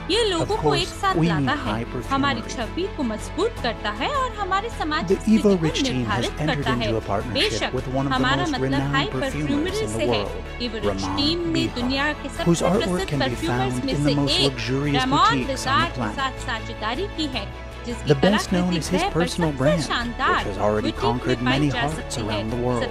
ये लोगों को एक साथ लाता है हमारी छवि को मजबूत करता है और हमारे समाज की स्थिति को निर्धारित करता है बेशक हमारा मतलब हाई परफ्यूमर से है एवरेज टीम ने दुनिया के सबसे प्रसिद्ध परफ्यूमर्स में से एक रेमॉन बिजार के साथ साझेदारी की है The best known is his personal brand, which has already conquered many hearts around the world.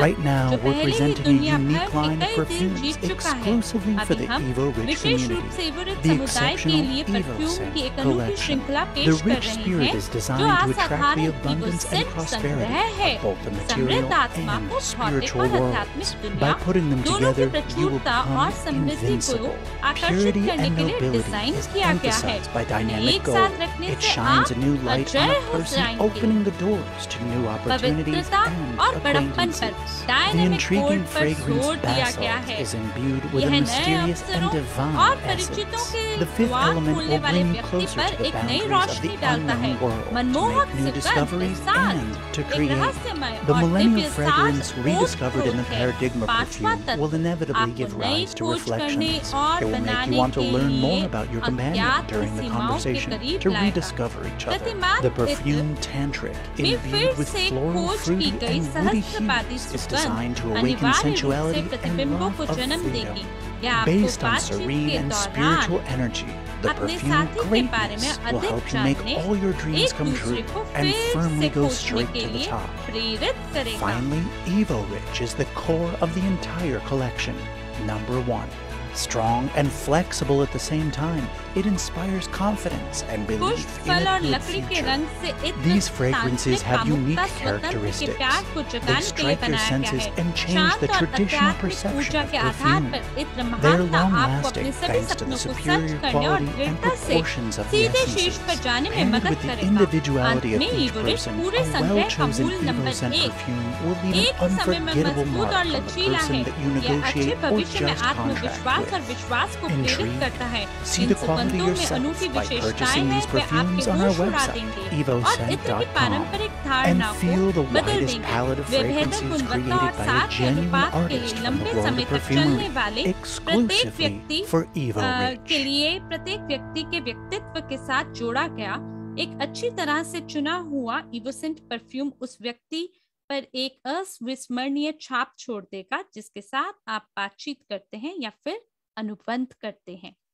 Right now, we're presenting a unique line of perfumes exclusively for the Evo Rich community. The exceptional Evo scent collection. The rich spirit is designed to attract the abundance and prosperity of both the material and spiritual worlds. By putting them together, you will become invincible. Purity and nobility is emphasized by dynamic gold, it shines a new light on a person, opening the doors to new opportunities and acquaintances. The intriguing fragrance basalt is imbued with a mysterious and divine essence. The fifth element will bring closer to the boundaries of the unknown world to make new discoveries and to create. The millennial fragrance rediscovered in the Paradigma perfume will inevitably give rise to reflections. It will make you want to learn more about your companion during the conversation to rediscover each other. The perfume Tantric, imbued with floral fruity and woody hues, is designed to awaken sensuality and love of freedom. Based on serene and spiritual energy, the perfume greatness will help you make all your dreams come true and firmly go straight to the top. Finally, Evo Rich is the core of the entire collection. Number one, strong and flexible at the same time, it inspires confidence and belief in a good future. These fragrances have unique characteristics. They strike your senses and change the traditional perception of perfume. They're long-lasting thanks to the superior quality and proportions of the essences. Paired with the individuality of each person, a well-chosen Evo scent perfume will leave an unforgettable mark on the person that you negotiate or just contract with. Intrigued? See the quality onto yourself by purchasing these perfumes on our website, evoscent.com, and feel the widest palette of fragrances created by a genuine artist from the world of perfumery, exclusively for Evo Rich. एक अच्छी तरह से चुना हुआ इवोसेंट perfume उस व्यक्ति पर एक अस्विस्मरणीय छाप छोड़ देगा जिसके साथ आप बातचीत करते हैं या फिर अनुबंध करते हैं